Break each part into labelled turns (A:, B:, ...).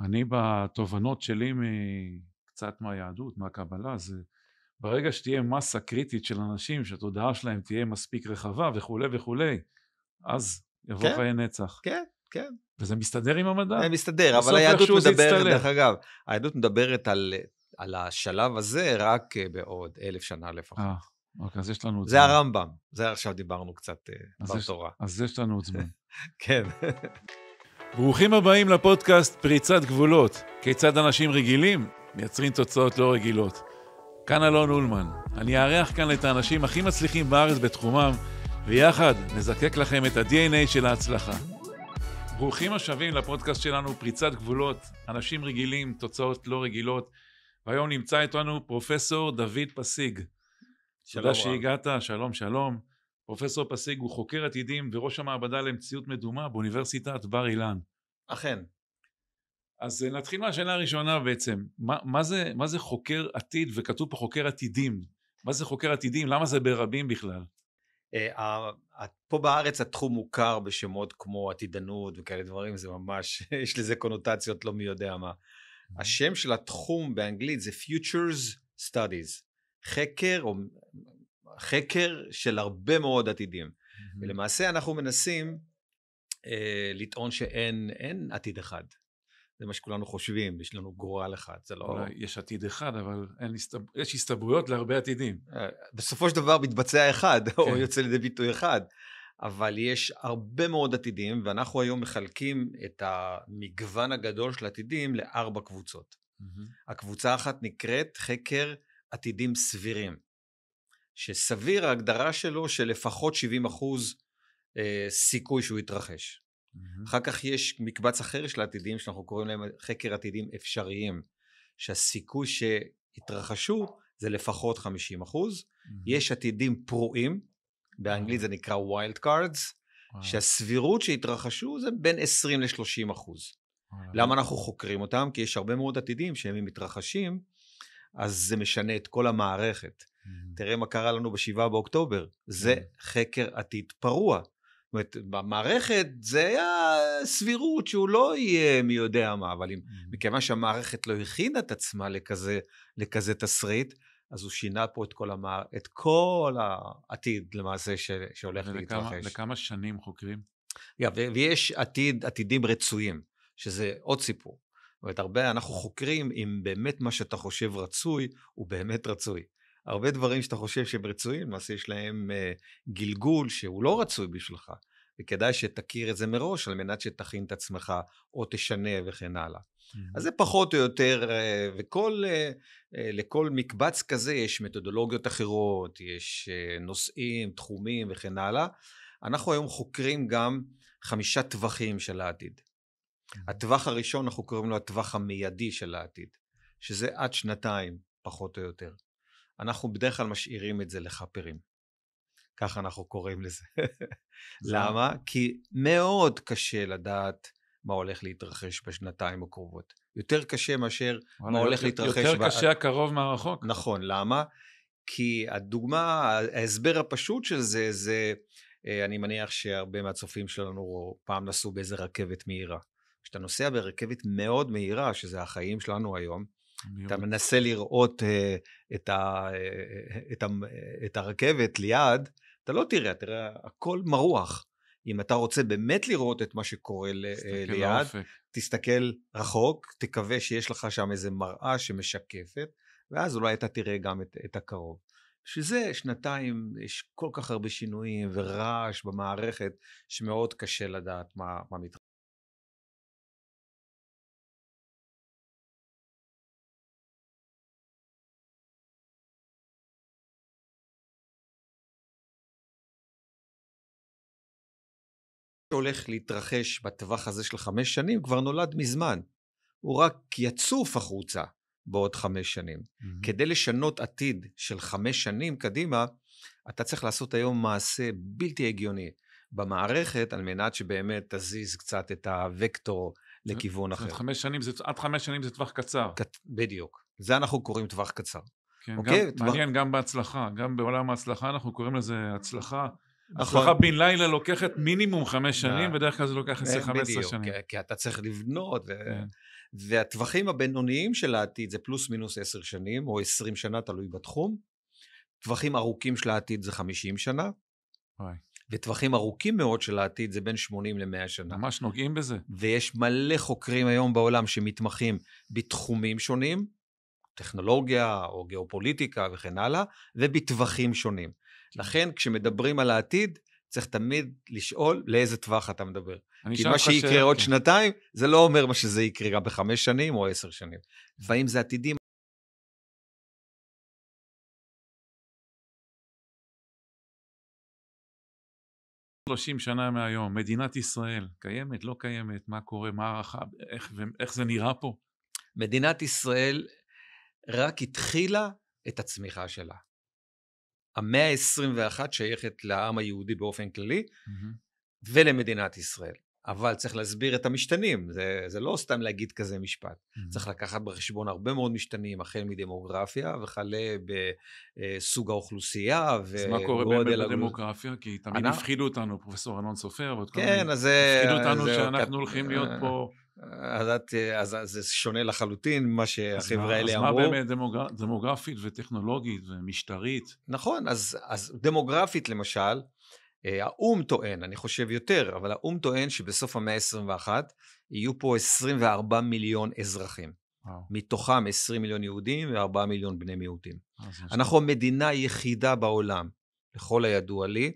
A: אני בתובנות שלי מקצת מהיהדות, מהקבלה, זה ברגע שתהיה מסה קריטית של אנשים שהתודעה שלהם תהיה מספיק רחבה וכולי וכולי, אז יבוא כן, חיי נצח.
B: כן, כן.
A: וזה מסתדר עם המדע. זה מסתדר, אבל היהדות מדברת, דרך
C: אגב, היהדות מדברת על, על השלב הזה רק אה, בעוד אלף שנה לפחות.
A: אה, אוקיי, אז יש
C: לנו עוד זמן. זה הרמב"ם, זה עכשיו דיברנו קצת אה, בתורה.
A: אז יש לנו עוד זמן. כן. ברוכים הבאים לפודקאסט פריצת גבולות, כיצד אנשים רגילים מייצרים תוצאות לא רגילות. כאן אלון אולמן, אני אארח כאן את האנשים הכי מצליחים בארץ בתחומם, ויחד נזקק לכם את ה-DNA של ההצלחה. ברוכים השבים לפודקאסט שלנו פריצת גבולות, אנשים רגילים, תוצאות לא רגילות, והיום נמצא איתנו פרופסור דוד פסיג. שלום. תודה שהגעת, שלום שלום. פרופסור פסיג הוא חוקר עתידים וראש המעבדה למציאות מדומה באוניברסיטת בר אילן. אכן. אז נתחיל מהשאלה הראשונה בעצם, מה, מה, זה, מה זה חוקר עתיד וכתוב פה חוקר עתידים?
C: מה זה חוקר עתידים? למה זה ברבים בכלל? אה, פה בארץ התחום מוכר בשמות כמו עתידנות וכאלה דברים, זה ממש, יש לזה קונוטציות לא מי יודע מה. השם של התחום באנגלית זה Futures Studies, חקר, או חקר של הרבה מאוד עתידים. Mm-hmm. ולמעשה אנחנו מנסים אה, לטעון שאין עתיד אחד. זה מה שכולנו חושבים, יש לנו גורל אחד, זה לא... אולי יש עתיד אחד, אבל אין הסתבר... יש הסתברויות להרבה עתידים. אה, בסופו של דבר מתבצע אחד, כן. או יוצא לידי ביטוי אחד, אבל יש הרבה מאוד עתידים, ואנחנו היום מחלקים את המגוון הגדול של עתידים לארבע קבוצות. Mm-hmm. הקבוצה האחת נקראת חקר עתידים סבירים. שסביר ההגדרה שלו שלפחות 70 אחוז אה, סיכוי שהוא יתרחש. Mm-hmm. אחר כך יש מקבץ אחר של עתידים שאנחנו קוראים להם חקר עתידים אפשריים, שהסיכוי שיתרחשו זה לפחות 50 אחוז. Mm-hmm. יש עתידים פרועים, באנגלית mm-hmm. זה נקרא wild cards, wow. שהסבירות שיתרחשו זה בין 20 ל-30 אחוז. Mm-hmm. למה אנחנו חוקרים אותם? כי יש הרבה מאוד עתידים שהם מתרחשים, אז זה משנה את כל המערכת. Mm-hmm. תראה מה קרה לנו בשבעה באוקטובר. mm-hmm. זה חקר עתיד פרוע. זאת אומרת, במערכת זה היה סבירות שהוא לא יהיה מי יודע מה, אבל אם, mm-hmm. מכיוון שהמערכת לא הכינה את עצמה לכזה, לכזה תסריט, אז הוא שינה פה את כל, המער... את כל העתיד למעשה ש... שהולך להתרחש. לכמה שנים חוקרים? Yeah, ו... ויש עתיד, עתידים רצויים, שזה עוד סיפור. זאת אומרת, הרבה אנחנו חוקרים אם באמת מה שאתה חושב רצוי, הוא באמת רצוי. הרבה דברים שאתה חושב שהם רצויים, למעשה יש להם uh, גלגול שהוא לא רצוי בשבילך, וכדאי שתכיר את זה מראש על מנת שתכין את עצמך או תשנה וכן הלאה. Mm-hmm. אז זה פחות או יותר, uh, וכל, uh, uh, לכל מקבץ כזה יש מתודולוגיות אחרות, יש uh, נושאים, תחומים וכן הלאה. אנחנו היום חוקרים גם חמישה טווחים של העתיד. הטווח הראשון, אנחנו קוראים לו הטווח המיידי של העתיד, שזה עד שנתיים, פחות או יותר. אנחנו בדרך כלל משאירים את זה לחפרים. ככה אנחנו קוראים לזה. למה? כי מאוד קשה לדעת מה הולך להתרחש בשנתיים הקרובות. יותר קשה מאשר מה הולך להתרחש... יותר ב... קשה הקרוב מהרחוק. נכון, למה? כי הדוגמה, ההסבר הפשוט של זה, זה אה, אני מניח שהרבה מהצופים שלנו פעם נסעו באיזה רכבת מהירה. כשאתה נוסע ברכבת מאוד מהירה, שזה החיים שלנו היום, אתה מנסה לראות אה, את, ה, אה, את, ה, אה, את הרכבת ליד, אתה לא תראה, תראה, הכל מרוח. אם אתה רוצה באמת לראות את מה שקורה תסתכל ליד, לאופק. תסתכל רחוק, תקווה שיש לך שם איזה מראה שמשקפת, ואז אולי אתה תראה גם את, את הקרוב. שזה שנתיים, יש כל כך הרבה שינויים ורעש במערכת,
B: שמאוד קשה לדעת מה, מה מתרחש. שהולך להתרחש בטווח הזה של חמש שנים כבר נולד מזמן.
C: הוא רק יצוף החוצה בעוד חמש שנים. Mm-hmm. כדי לשנות עתיד של חמש שנים קדימה, אתה צריך לעשות היום מעשה בלתי הגיוני במערכת, על מנת שבאמת תזיז קצת את הוקטור לכיוון אחר. חמש שנים זה, עד חמש שנים זה טווח קצר. ק... בדיוק. זה אנחנו קוראים טווח קצר. כן, אוקיי? גם, טווח... מעניין גם
A: בהצלחה. גם בעולם ההצלחה אנחנו קוראים לזה הצלחה. נכון. הצלחה בן לילה לוקחת מינימום חמש שנים, בדרך כלל זה לוקח עשר, חמש עשרה שנים.
C: בדיוק, כי אתה צריך לבנות. כן. והטווחים הבינוניים של העתיד זה פלוס מינוס עשר שנים, או עשרים שנה, תלוי בתחום. טווחים ארוכים של העתיד זה חמישים שנה. וטווחים ארוכים מאוד של העתיד זה בין 80 ל-100 שנה. ממש נוגעים בזה. ויש מלא חוקרים היום בעולם שמתמחים בתחומים שונים, טכנולוגיה או גיאופוליטיקה וכן הלאה, ובטווחים שונים. כן. לכן כשמדברים על העתיד, צריך תמיד לשאול לאיזה טווח אתה מדבר. כי מה שיקרה ש... עוד כן. שנתיים, זה לא אומר מה שזה יקרה גם בחמש
B: שנים או עשר שנים. לפעמים זה עתידים. שלושים שנה
A: מהיום, מדינת ישראל קיימת, לא קיימת, מה קורה, מה הערכה, איך, איך זה נראה פה?
C: מדינת ישראל רק התחילה את הצמיחה שלה. המאה ה-21 שייכת לעם היהודי באופן כללי mm-hmm. ולמדינת ישראל. אבל צריך להסביר את המשתנים, זה, זה לא סתם להגיד כזה משפט. Mm-hmm. צריך לקחת בחשבון הרבה מאוד משתנים, החל מדמוגרפיה וכלה בסוג האוכלוסייה וגודל... אז מה קורה באמת בדמוגרפיה? כי תמיד הפחידו אותנו, פרופ' אלון סופר, ועוד כן, כל מיני... הפחידו אותנו שאנחנו הולכים להיות אה, פה... אז, את, אז, אז זה שונה לחלוטין ממה שהחברה האלה אמרו. אז מה באמת דמוגר, דמוגרפית וטכנולוגית ומשטרית? נכון, אז, אז דמוגרפית למשל, אה, האו"ם טוען, אני חושב יותר, אבל האו"ם טוען שבסוף המאה ה-21 יהיו פה 24 מיליון אזרחים. וואו. מתוכם 20 מיליון יהודים ו-4 מיליון בני מיעוטים. אנחנו המדינה היחידה בעולם, לכל הידוע לי,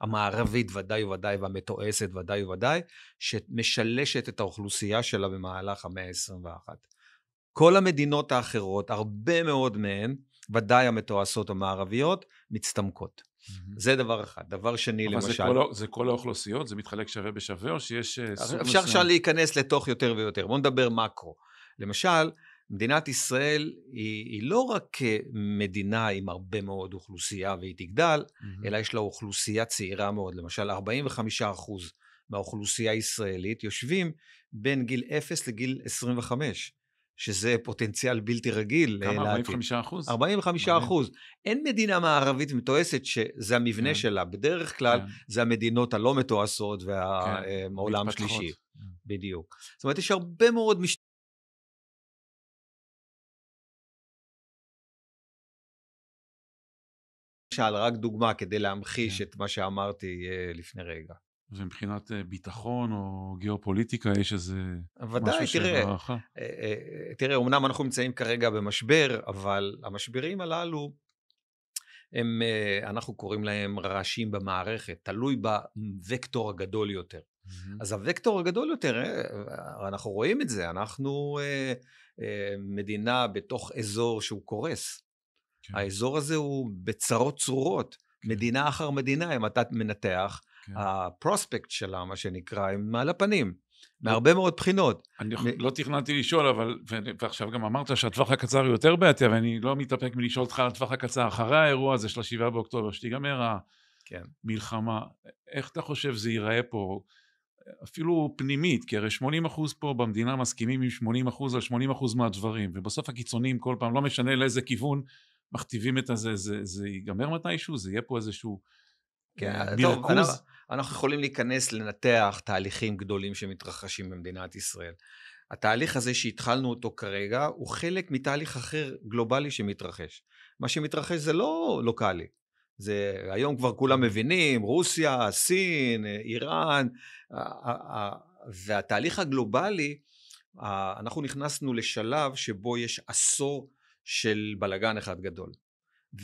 C: המערבית ודאי וודאי והמתועשת ודאי וודאי, שמשלשת את האוכלוסייה שלה במהלך המאה ה-21. כל המדינות האחרות, הרבה מאוד מהן, ודאי המתועשות המערביות, מצטמקות. Mm-hmm. זה דבר אחד. דבר שני, אבל למשל... אבל זה,
A: זה כל האוכלוסיות?
C: זה מתחלק שווה בשווה, או שיש... אה, אפשר עכשיו להיכנס לתוך יותר ויותר. בואו נדבר מקרו. למשל, מדינת ישראל היא, היא לא רק אה, מדינה עם הרבה מאוד אוכלוסייה והיא תגדל, mm-hmm. אלא יש לה אוכלוסייה צעירה מאוד. למשל, 45 מהאוכלוסייה הישראלית יושבים בין גיל 0 לגיל 25, שזה פוטנציאל בלתי רגיל. אה, כמה? 45 אחוז? 45 אחוז. אין מדינה מערבית מתועסת שזה המבנה כן. שלה. בדרך כלל כן. זה המדינות הלא מתועסות
B: והעולם כן. אה, השלישי. כן. בדיוק. זאת אומרת, יש הרבה מאוד... מש... למשל, רק דוגמה כדי להמחיש כן. את מה שאמרתי אה, לפני רגע.
A: ומבחינת אה, ביטחון או גיאופוליטיקה יש איזה ודאי, משהו תראה, ודאי, תראה,
C: אה, תראה, אמנם אנחנו נמצאים כרגע במשבר, אבל המשברים הללו, הם, אנחנו קוראים להם רעשים במערכת, תלוי בווקטור הגדול יותר. אז הווקטור הגדול יותר, אנחנו רואים את זה, אנחנו מדינה בתוך אזור שהוא קורס. כן. האזור הזה הוא בצרות צרורות, כן. מדינה אחר מדינה, אם אתה מנתח, כן. הפרוספקט שלה, מה שנקרא, הם מעל הפנים. לא- מהרבה מאוד בחינות. אני מ... לא תכננתי לשאול, אבל,
A: ו... ועכשיו גם אמרת שהטווח הקצר הוא יותר בעייתי, אבל אני לא מתאפק מלשאול אותך על הטווח הקצר. אחרי האירוע הזה של השבעה באוקטובר, שתיגמר כן. המלחמה, כן. איך אתה חושב זה ייראה פה, אפילו פנימית, כי הרי 80 אחוז פה במדינה מסכימים עם 80 אחוז על 80 אחוז מהדברים, ובסוף הקיצונים כל פעם, לא משנה לאיזה כיוון, מכתיבים את הזה, זה,
C: זה ייגמר מתישהו? זה יהיה פה איזשהו... כן, אה, טוב, אנחנו, אנחנו יכולים להיכנס לנתח תהליכים גדולים שמתרחשים במדינת ישראל. התהליך הזה שהתחלנו אותו כרגע הוא חלק מתהליך אחר גלובלי שמתרחש. מה שמתרחש זה לא לוקאלי. זה היום כבר כולם כן. מבינים, רוסיה, סין, אה, איראן, אה, והתהליך הגלובלי, אנחנו נכנסנו לשלב שבו יש עשור של בלגן אחד גדול.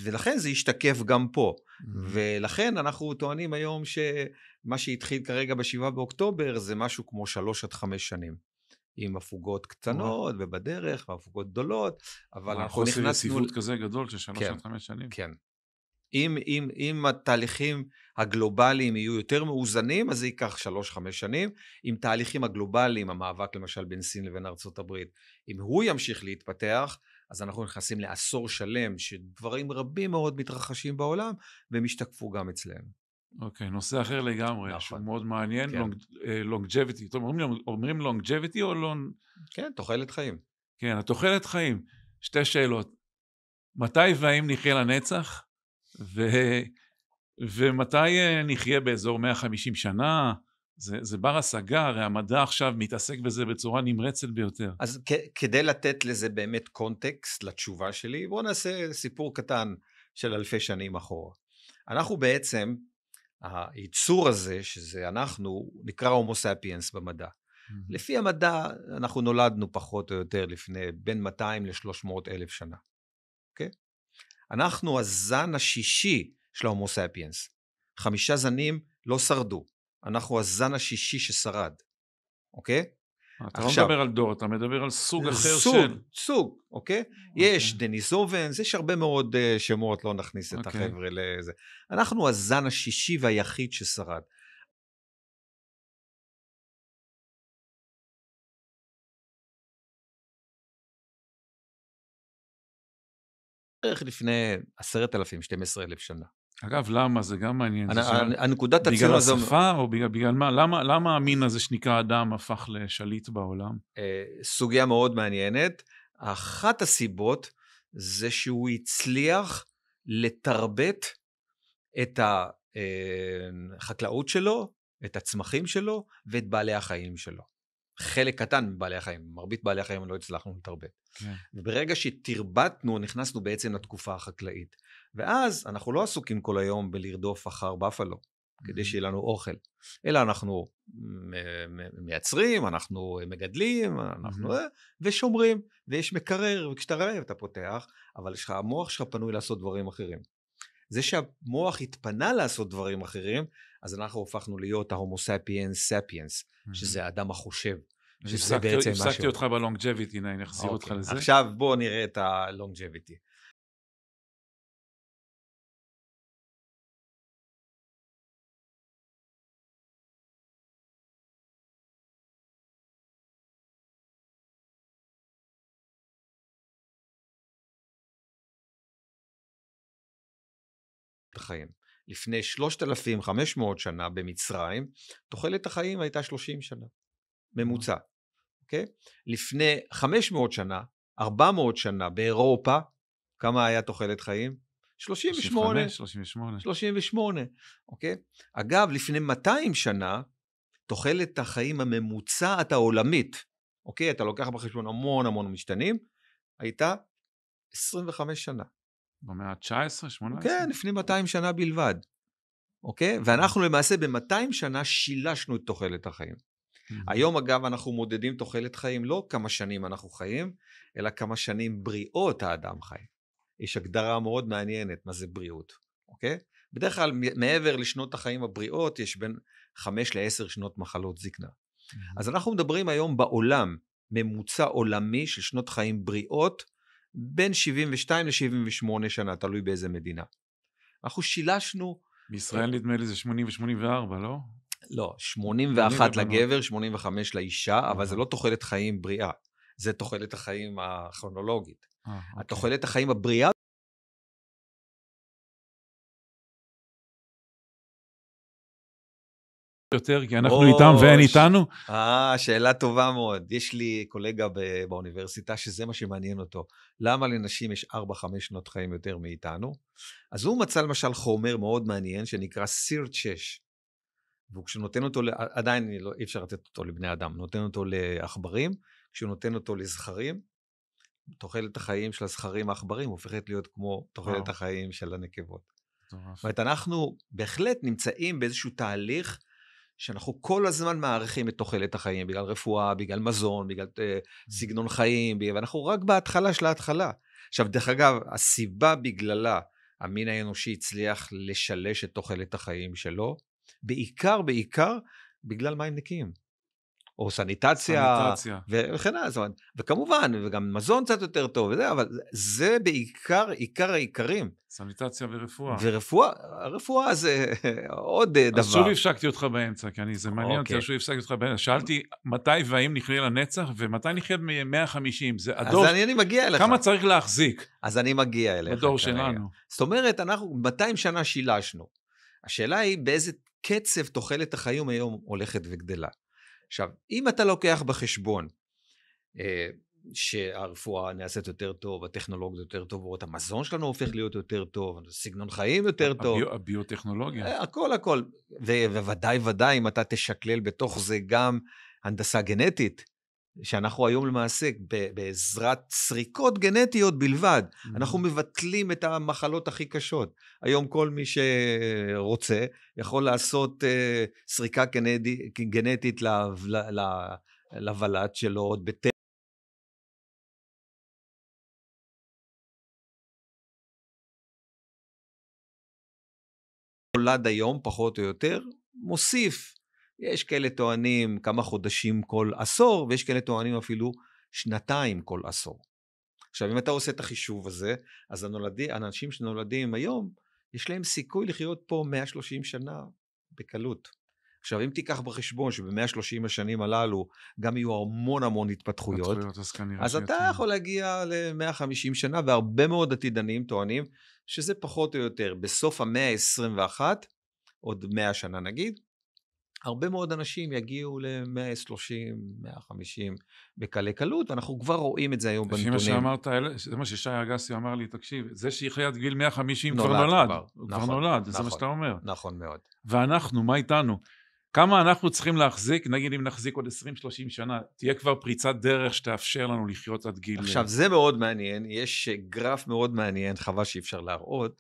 C: ולכן זה השתקף גם פה. Mm-hmm. ולכן אנחנו טוענים היום שמה שהתחיל כרגע ב-7 באוקטובר זה משהו כמו 3 עד 5 שנים. עם הפוגות קטנות, וואו. ובדרך, והפוגות גדולות, אבל אנחנו נכנסנו... חוסר יציבות כזה גדול של 3 כן, עד 5 שנים. כן. אם, אם, אם התהליכים הגלובליים יהיו יותר מאוזנים, אז זה ייקח שלוש-חמש שנים. אם תהליכים הגלובליים, המאבק למשל בין סין לבין ארצות הברית, אם הוא ימשיך להתפתח, אז אנחנו נכנסים לעשור שלם שדברים רבים מאוד מתרחשים בעולם, והם השתקפו גם אצלנו. אוקיי, okay, נושא אחר לגמרי, נכון. שהוא מאוד
A: מעניין, כן. אה, לונג'ביטי. טוב, אומרים, אומרים לונג'ביטי או לונ... כן, תוחלת חיים. כן, התוחלת חיים. שתי שאלות. מתי והאם נחיה לנצח? ו... ומתי אה, נחיה באזור 150 שנה?
C: זה, זה בר השגה, הרי המדע עכשיו מתעסק בזה בצורה נמרצת ביותר. אז כ- כדי לתת לזה באמת קונטקסט לתשובה שלי, בואו נעשה סיפור קטן של אלפי שנים אחורה. אנחנו בעצם, הייצור הזה, שזה אנחנו, נקרא הומו ספיאנס במדע. Mm-hmm. לפי המדע, אנחנו נולדנו פחות או יותר לפני בין 200 ל-300 אלף שנה, אוקיי? Okay? אנחנו הזן השישי של ההומו ספיאנס. חמישה זנים לא שרדו. אנחנו הזן השישי ששרד, אוקיי? אתה לא עכשיו, לא מדבר על דור, אתה מדבר על סוג אחר סוג, של... סוג, סוג, אוקיי? אוקיי. יש דניזובנס, יש הרבה מאוד uh, שמות, לא נכניס את אוקיי. החבר'ה
B: לזה. אנחנו הזן השישי והיחיד ששרד. בערך לפני עשרת אלפים,
C: שתים עשרה אלף שנה. אגב,
A: למה? זה גם מעניין. הנ- זה הנקודת הציון הזו... בגלל השפה או בגלל, בגלל מה? למה, למה המין הזה שנקרא אדם הפך לשליט בעולם? אה, סוגיה מאוד
C: מעניינת. אחת הסיבות זה שהוא הצליח לתרבט את אה, החקלאות שלו, את הצמחים שלו ואת בעלי החיים שלו. חלק קטן מבעלי החיים, מרבית בעלי החיים לא הצלחנו לתרבט. כן. וברגע שתרבטנו, נכנסנו בעצם לתקופה החקלאית. ואז אנחנו לא עסוקים כל היום בלרדוף אחר בפלו, כדי שיהיה לנו אוכל, אלא אנחנו מייצרים, אנחנו מגדלים, אנחנו אה, ושומרים, ויש מקרר, וכשאתה רעב אתה פותח, אבל יש לך, המוח שלך פנוי לעשות דברים אחרים. זה שהמוח התפנה לעשות דברים אחרים, אז אנחנו הפכנו להיות ההומו ספיאנס ספיאנס, שזה האדם החושב. שזה בעצם משהו. הפסקתי אותך בלונג'ביטי, הנה, אני
B: אחזיר אוקיי, אותך לזה. עכשיו בואו נראה את הלונג'ביטי. החיים. לפני 3,500 שנה במצרים,
C: תוחלת החיים הייתה 30 שנה, ממוצע, אוקיי? Okay? לפני 500 שנה, 400 שנה באירופה, כמה היה תוחלת חיים? 38. 35, 38. 38, אוקיי? אגב, לפני 200 שנה, תוחלת החיים הממוצעת העולמית, אוקיי? אתה לוקח בחשבון המון המון משתנים, הייתה 25 שנה. במאה ה-19, 18? כן, לפני 200 שנה בלבד, אוקיי? ואנחנו אוקיי. למעשה ב-200 שנה שילשנו את תוחלת החיים. היום אגב אנחנו מודדים תוחלת חיים לא כמה שנים אנחנו חיים, אלא כמה שנים בריאות האדם חי. יש הגדרה מאוד מעניינת מה זה בריאות, אוקיי? בדרך כלל מעבר לשנות החיים הבריאות יש בין 5 ל-10 שנות מחלות זקנה. אז אנחנו מדברים היום בעולם, ממוצע עולמי של שנות חיים בריאות בין 72 ל-78 שנה, תלוי באיזה מדינה. אנחנו שילשנו... בישראל נדמה לי זה 80 ו-84, לא? לא, 81 לא? לגבר, 85 לאישה, אבל זה לא תוחלת חיים בריאה. זה תוחלת
B: החיים הכרונולוגית. אה, אוקיי. התוחלת החיים הבריאה יותר, כי אנחנו או, איתם ואין איתנו?
C: אה, שאלה טובה מאוד. יש לי קולגה באוניברסיטה שזה מה שמעניין אותו. למה לנשים יש 4-5 שנות חיים יותר מאיתנו? אז הוא מצא למשל חומר מאוד מעניין שנקרא סירט 6. וכשהוא נותן אותו, עדיין לא, אי אפשר לתת אותו לבני אדם, נותן אותו לעכברים, כשהוא נותן אותו לזכרים, תוחלת החיים של הזכרים העכברים הופכת להיות כמו תוחלת החיים של הנקבות. זאת אומרת, אנחנו בהחלט נמצאים באיזשהו תהליך שאנחנו כל הזמן מעריכים את תוחלת החיים, בגלל רפואה, בגלל מזון, בגלל uh, סגנון חיים, ואנחנו רק בהתחלה של ההתחלה. עכשיו, דרך אגב, הסיבה בגללה המין האנושי הצליח לשלש את תוחלת החיים שלו, בעיקר, בעיקר, בגלל מים נקיים. או סניטציה, סניטציה. וכן הלאה, וכמובן, וגם מזון קצת יותר טוב וזה, אבל זה בעיקר, עיקר העיקרים. סניטציה ורפואה. ורפואה, רפואה זה עוד אז אה, דבר. אז שוב
A: הפסקתי אותך באמצע, כי אני, זה מעניין אותי, okay. אוקיי. שוב הפסקתי אותך באמצע. שאלתי מתי והאם נחיה לנצח, ומתי נחיה ב 150 זה
C: הדור. אז אני, אני מגיע אליך. כמה צריך להחזיק? אז אני מגיע אליך. הדור שלנו. זאת אומרת, אנחנו 200 שנה שילשנו. השאלה היא באיזה קצב תוחלת החיים היום הולכת וגדלה. עכשיו, אם אתה לוקח בחשבון אה, שהרפואה נעשית יותר טוב, הטכנולוגיות יותר טובות, המזון שלנו הופך להיות יותר טוב, סגנון חיים יותר הביו, טוב. הביוטכנולוגיה. אה, הכל הכל, ובוודאי ודאי אם אתה תשקלל בתוך זה גם הנדסה גנטית, שאנחנו היום למעשה, בעזרת סריקות גנטיות בלבד, mm-hmm. אנחנו מבטלים את המחלות הכי קשות. היום כל מי שרוצה יכול לעשות אה, סריקה גנטי,
B: גנטית לוולד שלו עוד בטבע. נולד היום, פחות או יותר, מוסיף יש
C: כאלה טוענים כמה חודשים כל עשור, ויש כאלה טוענים אפילו שנתיים כל עשור. עכשיו, אם אתה עושה את החישוב הזה, אז הנולדים, האנשים שנולדים היום, יש להם סיכוי לחיות פה 130 שנה בקלות. עכשיו, אם תיקח בחשבון שב-130 השנים הללו גם יהיו המון המון התפתחויות, אז, אז אתה יתנו. יכול להגיע ל-150 שנה, והרבה מאוד עתידנים טוענים שזה פחות או יותר בסוף המאה ה-21, עוד 100 שנה נגיד, הרבה מאוד אנשים יגיעו ל-130, 150 בקלי קלות, ואנחנו כבר רואים את זה היום בנתונים. לפי מה שאמרת, זה מה ששי אגסי אמר לי, תקשיב, זה שיחיה עד גיל 150 נולד, כבר נולד,
A: כבר, הוא נכון, נולד, נכון, זה מה נכון, שאתה אומר. נכון מאוד. ואנחנו, מה איתנו? כמה אנחנו צריכים להחזיק, נגיד אם נחזיק עוד 20-30 שנה, תהיה כבר פריצת דרך שתאפשר לנו לחיות עד
C: גיל... עכשיו, זה מאוד מעניין, יש אה, גרף מאוד מעניין, חבל שאי אפשר להראות.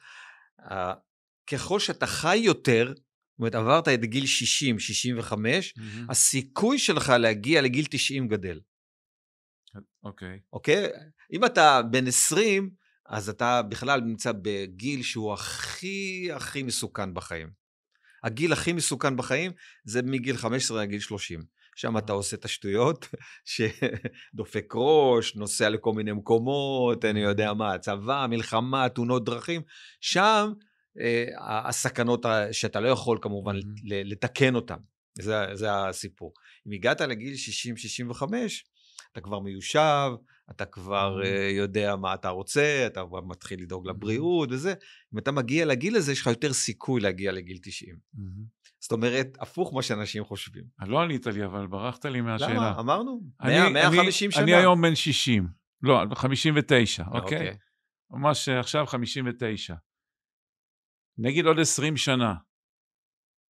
C: ככל שאתה חי יותר, זאת אומרת, עברת את גיל 60, 65, mm-hmm. הסיכוי שלך להגיע לגיל 90 גדל. אוקיי. Okay. אוקיי? Okay? אם אתה בן 20, אז אתה בכלל נמצא בגיל שהוא הכי הכי מסוכן בחיים. הגיל הכי מסוכן בחיים זה מגיל 15 עד גיל 30. שם אתה אה. עושה את השטויות, שדופק ראש, נוסע לכל מיני מקומות, אני יודע מה, צבא, מלחמה, תאונות דרכים. שם אה, הסכנות שאתה לא יכול כמובן לתקן אותן. זה, זה הסיפור. אם הגעת לגיל 60-65, אתה כבר מיושב, אתה כבר mm. יודע מה אתה רוצה, אתה כבר מתחיל לדאוג לבריאות וזה. אם אתה מגיע לגיל הזה, יש לך יותר סיכוי להגיע לגיל 90. Mm-hmm. זאת אומרת, הפוך מה שאנשים חושבים. אה, לא ענית לי, אבל ברחת לי מהשאלה. למה? אמרנו, 100, 150 שנה. אני היום
A: בן 60, לא, 59, אוקיי? Okay. אוקיי. ממש עכשיו 59. נגיד עוד עשרים שנה,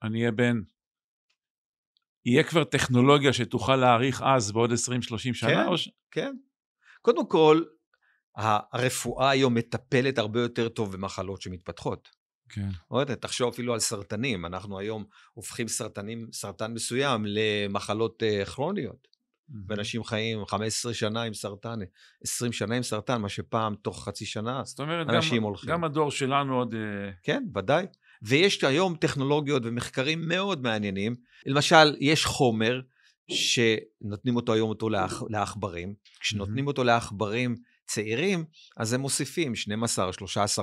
A: אני אהיה בן, יהיה כבר טכנולוגיה שתוכל להעריך אז בעוד עשרים, שלושים
C: שנה? כן, או ש... כן. קודם כל, הרפואה היום מטפלת הרבה יותר טוב במחלות שמתפתחות. כן. עוד, לא תחשוב אפילו על סרטנים, אנחנו היום הופכים סרטנים, סרטן מסוים למחלות אה, כרוניות. ואנשים חיים 15 שנה עם סרטן, 20 שנה עם סרטן, מה שפעם תוך חצי שנה זאת אומרת, אנשים גם, הולכים. גם הדור שלנו עוד... אה, כן, ודאי. ויש היום טכנולוגיות ומחקרים מאוד מעניינים. למשל, יש חומר שנותנים אותו היום אותו לעכברים. לאח, כשנותנים אותו לעכברים, צעירים, אז הם מוסיפים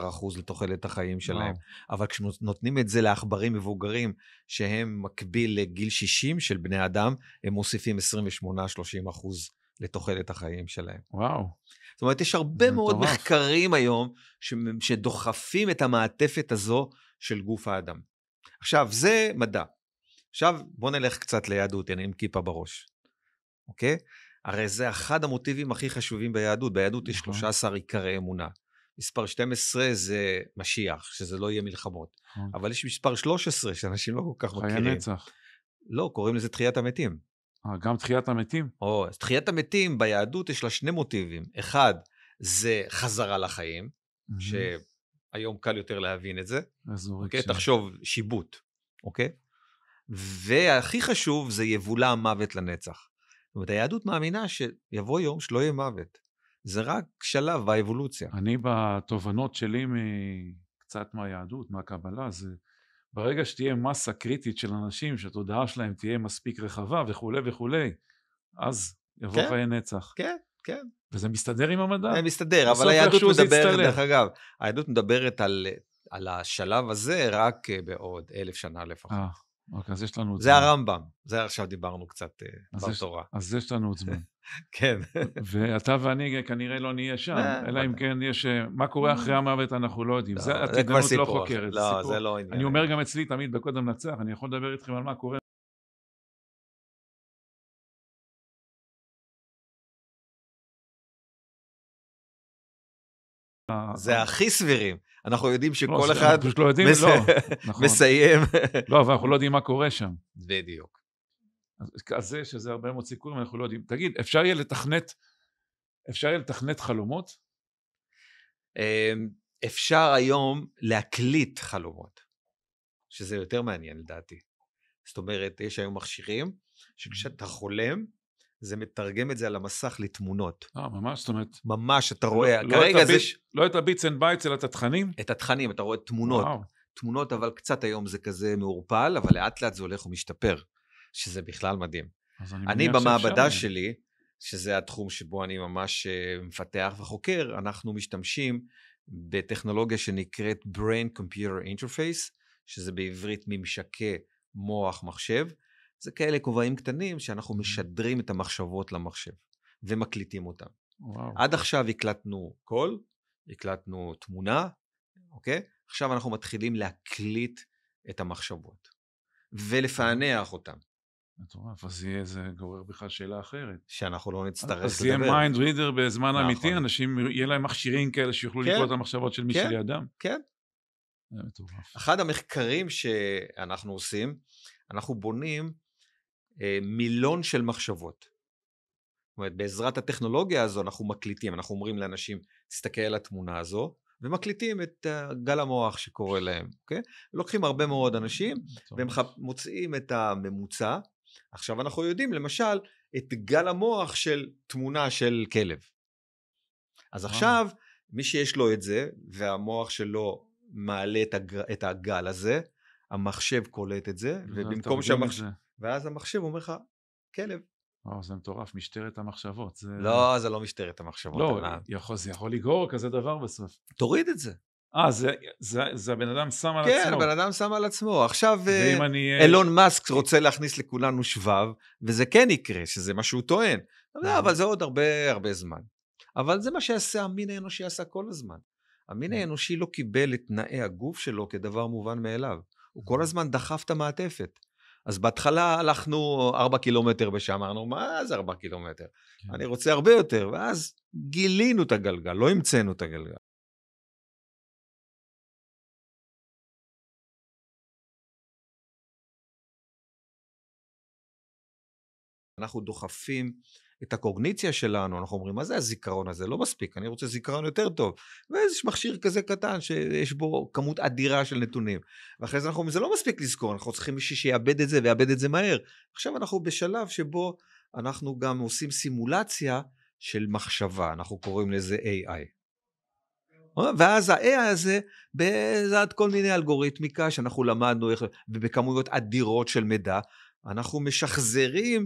C: 12-13 אחוז לתוחלת החיים שלהם. וואו. אבל כשנותנים את זה לעכברים מבוגרים, שהם מקביל לגיל 60 של בני אדם, הם מוסיפים 28-30 אחוז לתוחלת החיים שלהם. וואו. זאת אומרת, יש הרבה מאוד מטורף. מחקרים היום שדוחפים את המעטפת הזו של גוף האדם. עכשיו, זה מדע. עכשיו, בואו נלך קצת ליהדות, אני עם כיפה בראש, אוקיי? הרי זה אחד המוטיבים הכי חשובים ביהדות. ביהדות יש 13 נכון. עיקרי אמונה. מספר 12 זה משיח, שזה לא יהיה מלחמות. נכון. אבל יש מספר 13 שאנשים לא כל כך מכירים. חיי נצח. לא, קוראים לזה תחיית המתים. אה, גם תחיית המתים? או, תחיית המתים ביהדות יש לה שני מוטיבים. אחד, זה חזרה לחיים, שהיום קל יותר להבין את זה. אז אוקיי? תחשוב, שיבוט, אוקיי? והכי חשוב זה יבולה המוות לנצח. זאת אומרת, היהדות מאמינה שיבוא יום שלא יהיה מוות. זה רק שלב באבולוציה. אני בתובנות שלי קצת מהיהדות,
A: מהקבלה, זה ברגע שתהיה מסה קריטית של אנשים, שהתודעה שלהם תהיה מספיק
C: רחבה וכולי וכולי, אז יבוא כן, חיי נצח.
A: כן, כן. וזה מסתדר עם המדע. זה מסתדר, אבל היהדות מדברת, דרך
C: אגב, היהדות מדברת על, על השלב הזה רק אה, בעוד אלף שנה לפחות. 아.
A: אה. אוקיי, אז יש לנו עוד זמן. זה
C: הרמב"ם, זה עכשיו דיברנו קצת אה, בתורה.
A: אז יש לנו עוד זמן. כן. ואתה ואני כנראה לא נהיה שם, אה, אלא אם כן יש... אה, מה קורה אחרי המוות אנחנו לא יודעים. זה לא, כבר לא סיפור. לא חוקרת. זה לא עניין. אני אומר
B: גם אצלי תמיד בקודם נצח, אני יכול לדבר איתכם על מה קורה זה אה, הכי סבירים. אנחנו יודעים לא, שכל לא, אחד
C: פשוט לא יודעים, מס... לא, נכון.
A: מסיים. לא, אבל אנחנו לא יודעים מה קורה שם.
C: בדיוק.
A: אז זה שזה הרבה מאוד סיכויים, אנחנו לא יודעים. תגיד, אפשר יהיה לתכנת, אפשר יהיה
C: לתכנת חלומות? אמ, אפשר היום להקליט חלומות, שזה יותר מעניין לדעתי. זאת אומרת, יש היום מכשירים שכשאתה חולם, זה מתרגם את זה על המסך לתמונות. אה, ממש, זאת אומרת... ממש, אתה לא- רואה, לא, לא כרגע לא זה... ש... לא את הביטס אנד בייטס, אלא את התכנים? את התכנים, אתה רואה תמונות. וואו. תמונות, אבל קצת היום זה כזה מעורפל, אבל לאט לאט זה הולך ומשתפר, שזה בכלל מדהים. אני, אני במעבדה שם. שלי, שזה התחום שבו אני ממש אה, מפתח וחוקר, אנחנו משתמשים בטכנולוגיה שנקראת Brain Computer Interface, שזה בעברית ממשקי מוח מחשב. זה כאלה כובעים קטנים שאנחנו mm-hmm. משדרים את המחשבות למחשב ומקליטים אותם. וואו. עד עכשיו הקלטנו קול, הקלטנו תמונה, אוקיי? עכשיו אנחנו מתחילים להקליט את המחשבות ולפענח אותן. מטורף, אז יהיה, זה גורר בכלל שאלה אחרת. שאנחנו לא נצטרך לדבר. אז יהיה מיינד רידר בזמן נכון.
A: אמיתי, אנשים, יהיה להם מכשירים כאלה שיוכלו כן, לקרוא את המחשבות של מי כן, שלידם. כן. זה
C: מטורף. אחד המחקרים שאנחנו עושים, אנחנו בונים אה, מילון של מחשבות. זאת אומרת, בעזרת הטכנולוגיה הזו אנחנו מקליטים, אנחנו אומרים לאנשים, תסתכל על התמונה הזו, ומקליטים את אה, גל המוח שקורה להם, אוקיי? Okay? לוקחים הרבה מאוד אנשים, והם מוצאים את הממוצע. עכשיו אנחנו יודעים, למשל, את גל המוח של תמונה של כלב. אז עכשיו, מי שיש לו את זה, והמוח שלו מעלה את, הג... את, הגל הזה, המחשב קולט את זה, ובמקום שהמחשב... ואז המחשב אומר לך, כלב. וואו, זה מטורף, משטרת המחשבות. זה... לא, זה לא משטרת המחשבות.
A: לא, יכול, זה יכול לגרור כזה דבר בסוף. תוריד את זה. אה, זה, זה, זה הבן אדם שם על כן, עצמו. כן, הבן
C: אדם שם על עצמו. עכשיו אה, אני... אילון אה, מאסק אה, רוצה להכניס לכולנו שבב, וזה כן יקרה, שזה מה שהוא טוען. לא, אבל זה עוד הרבה הרבה זמן. אבל זה מה שעשה המין האנושי עשה כל הזמן. המין כן. האנושי לא קיבל את תנאי הגוף שלו כדבר מובן מאליו. הוא כל הזמן דחף את המעטפת. אז בהתחלה הלכנו ארבע קילומטר בשעה, אמרנו, מה זה ארבע קילומטר? כן. אני רוצה הרבה יותר. ואז גילינו
B: את הגלגל, לא המצאנו את הגלגל. אנחנו דוחפים את הקוגניציה שלנו, אנחנו אומרים, מה זה הזיכרון הזה?
C: לא מספיק, אני רוצה זיכרון יותר טוב. ואיזה מכשיר כזה קטן שיש בו כמות אדירה של נתונים. ואחרי זה אנחנו אומרים, זה לא מספיק לזכור, אנחנו צריכים מישהו שיאבד את זה ויאבד את זה מהר. עכשיו אנחנו בשלב שבו אנחנו גם עושים סימולציה של מחשבה, אנחנו קוראים לזה AI. ואז ה-AI הזה בעזרת כל מיני אלגוריתמיקה שאנחנו למדנו, ובכמויות אדירות של מידע, אנחנו משחזרים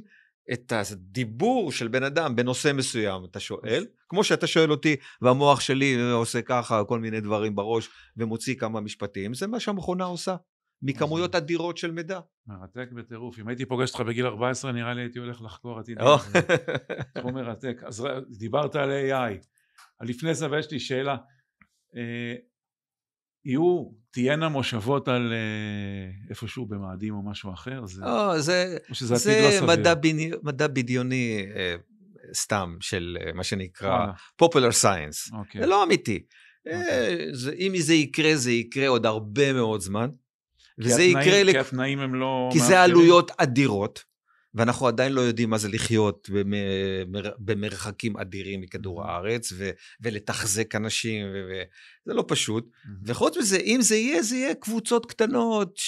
C: את הדיבור של בן אדם בנושא מסוים, אתה שואל, כמו שאתה שואל אותי, והמוח שלי עושה ככה, כל מיני דברים בראש, ומוציא כמה משפטים, זה מה שהמכונה עושה, מכמויות אדירות של מידע. מרתק בטירוף. אם הייתי פוגש אותך בגיל
A: 14, נראה לי הייתי הולך לחקור עתיד. תחום מרתק. אז דיברת על AI. לפני זה, ויש לי שאלה. אה, יהיו, תהיינה מושבות על אה, איפשהו במאדים או משהו אחר? זה, או, לא, זה, או שזה זה עתיד לא סביר. מדע,
C: בני, מדע בדיוני אה, סתם של אה, מה שנקרא אה. popular science. אוקיי. זה לא אמיתי. אה, אוקיי. אה, זה, אם זה יקרה, זה יקרה עוד הרבה מאוד זמן. וזה התנאים, יקרה... כי התנאים הם לא... כי זה עלויות אדירות. ואנחנו עדיין לא יודעים מה זה לחיות במר, במרחקים אדירים מכדור הארץ, ו, ולתחזק אנשים, ו, ו, זה לא פשוט. Mm-hmm. וחוץ מזה, אם זה יהיה, זה יהיה קבוצות קטנות,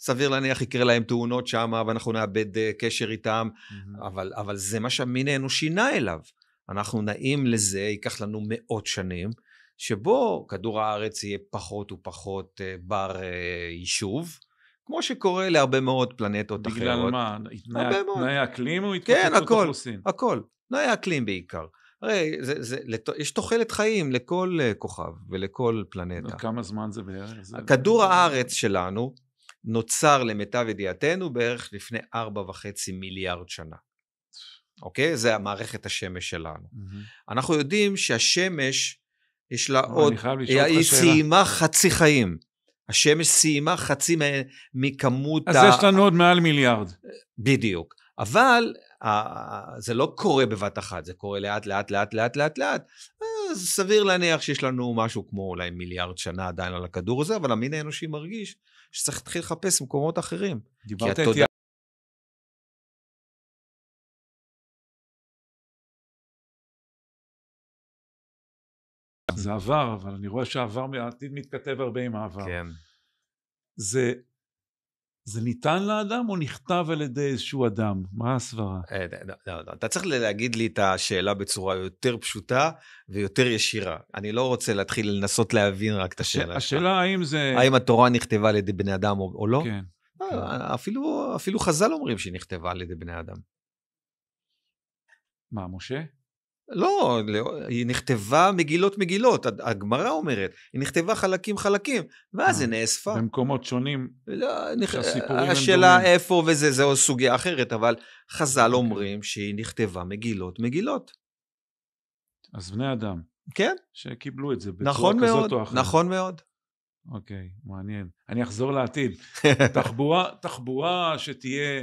C: שסביר להניח יקרה להם תאונות שם, ואנחנו נאבד אה, קשר איתם, mm-hmm. אבל, אבל זה מה שהמין האנושי נע אליו. אנחנו נעים לזה, ייקח לנו מאות שנים, שבו כדור הארץ יהיה פחות ופחות אה, בר אה, יישוב. כמו שקורה להרבה מאוד פלנטות בגלל אחרות. בגלל מה? תנאי אקלים או כן, התפתחות אוכלוסין? כן, הכל, הכל. תנאי אקלים בעיקר. הרי זה, זה, זה, יש תוחלת חיים לכל אה, כוכב ולכל פלנטה. כמה זמן זה בערך? כדור הארץ שלנו נוצר למיטב ידיעתנו בערך לפני ארבע וחצי מיליארד שנה. אוקיי? זה המערכת השמש שלנו. Mm-hmm. אנחנו יודעים שהשמש, יש לה עוד, אה, היא סיימה חצי חיים. השמש סיימה חצי מכמות אז ה... אז יש לנו ה- עוד מעל מיליארד. בדיוק. אבל ה- זה לא קורה בבת אחת, זה קורה לאט, לאט, לאט, לאט, לאט, לאט. אז סביר להניח שיש לנו משהו כמו אולי מיליארד שנה עדיין על הכדור הזה,
B: אבל המין האנושי מרגיש שצריך להתחיל לחפש מקומות אחרים. דיברת איתי זה עבר, אבל אני רואה שהעבר, העתיד מתכתב הרבה עם העבר.
A: כן. זה, זה ניתן לאדם או נכתב על ידי איזשהו אדם? מה הסברה?
C: לא, לא, לא. אתה צריך להגיד לי את השאלה בצורה יותר פשוטה ויותר ישירה. אני לא רוצה להתחיל לנסות להבין רק את השאלה שלך. השאלה האם זה... האם התורה נכתבה על ידי בני אדם או, או לא? כן, אה, כן. אפילו, אפילו חז"ל אומרים שהיא נכתבה על ידי בני אדם. מה, משה? לא, לא, היא נכתבה מגילות מגילות, הגמרא אומרת, היא נכתבה חלקים חלקים, ואז אה, היא נאספה. במקומות שונים, לא, שהסיפורים הם השאלה איפה וזה, זו סוגיה אחרת, אבל חז"ל אוקיי. אומרים שהיא נכתבה מגילות מגילות. אז בני אדם. כן. שקיבלו את זה בצורה נכון כזאת מאוד, או אחרת. נכון מאוד, נכון מאוד.
A: אוקיי, מעניין. אני אחזור לעתיד. תחבורה, תחבורה שתהיה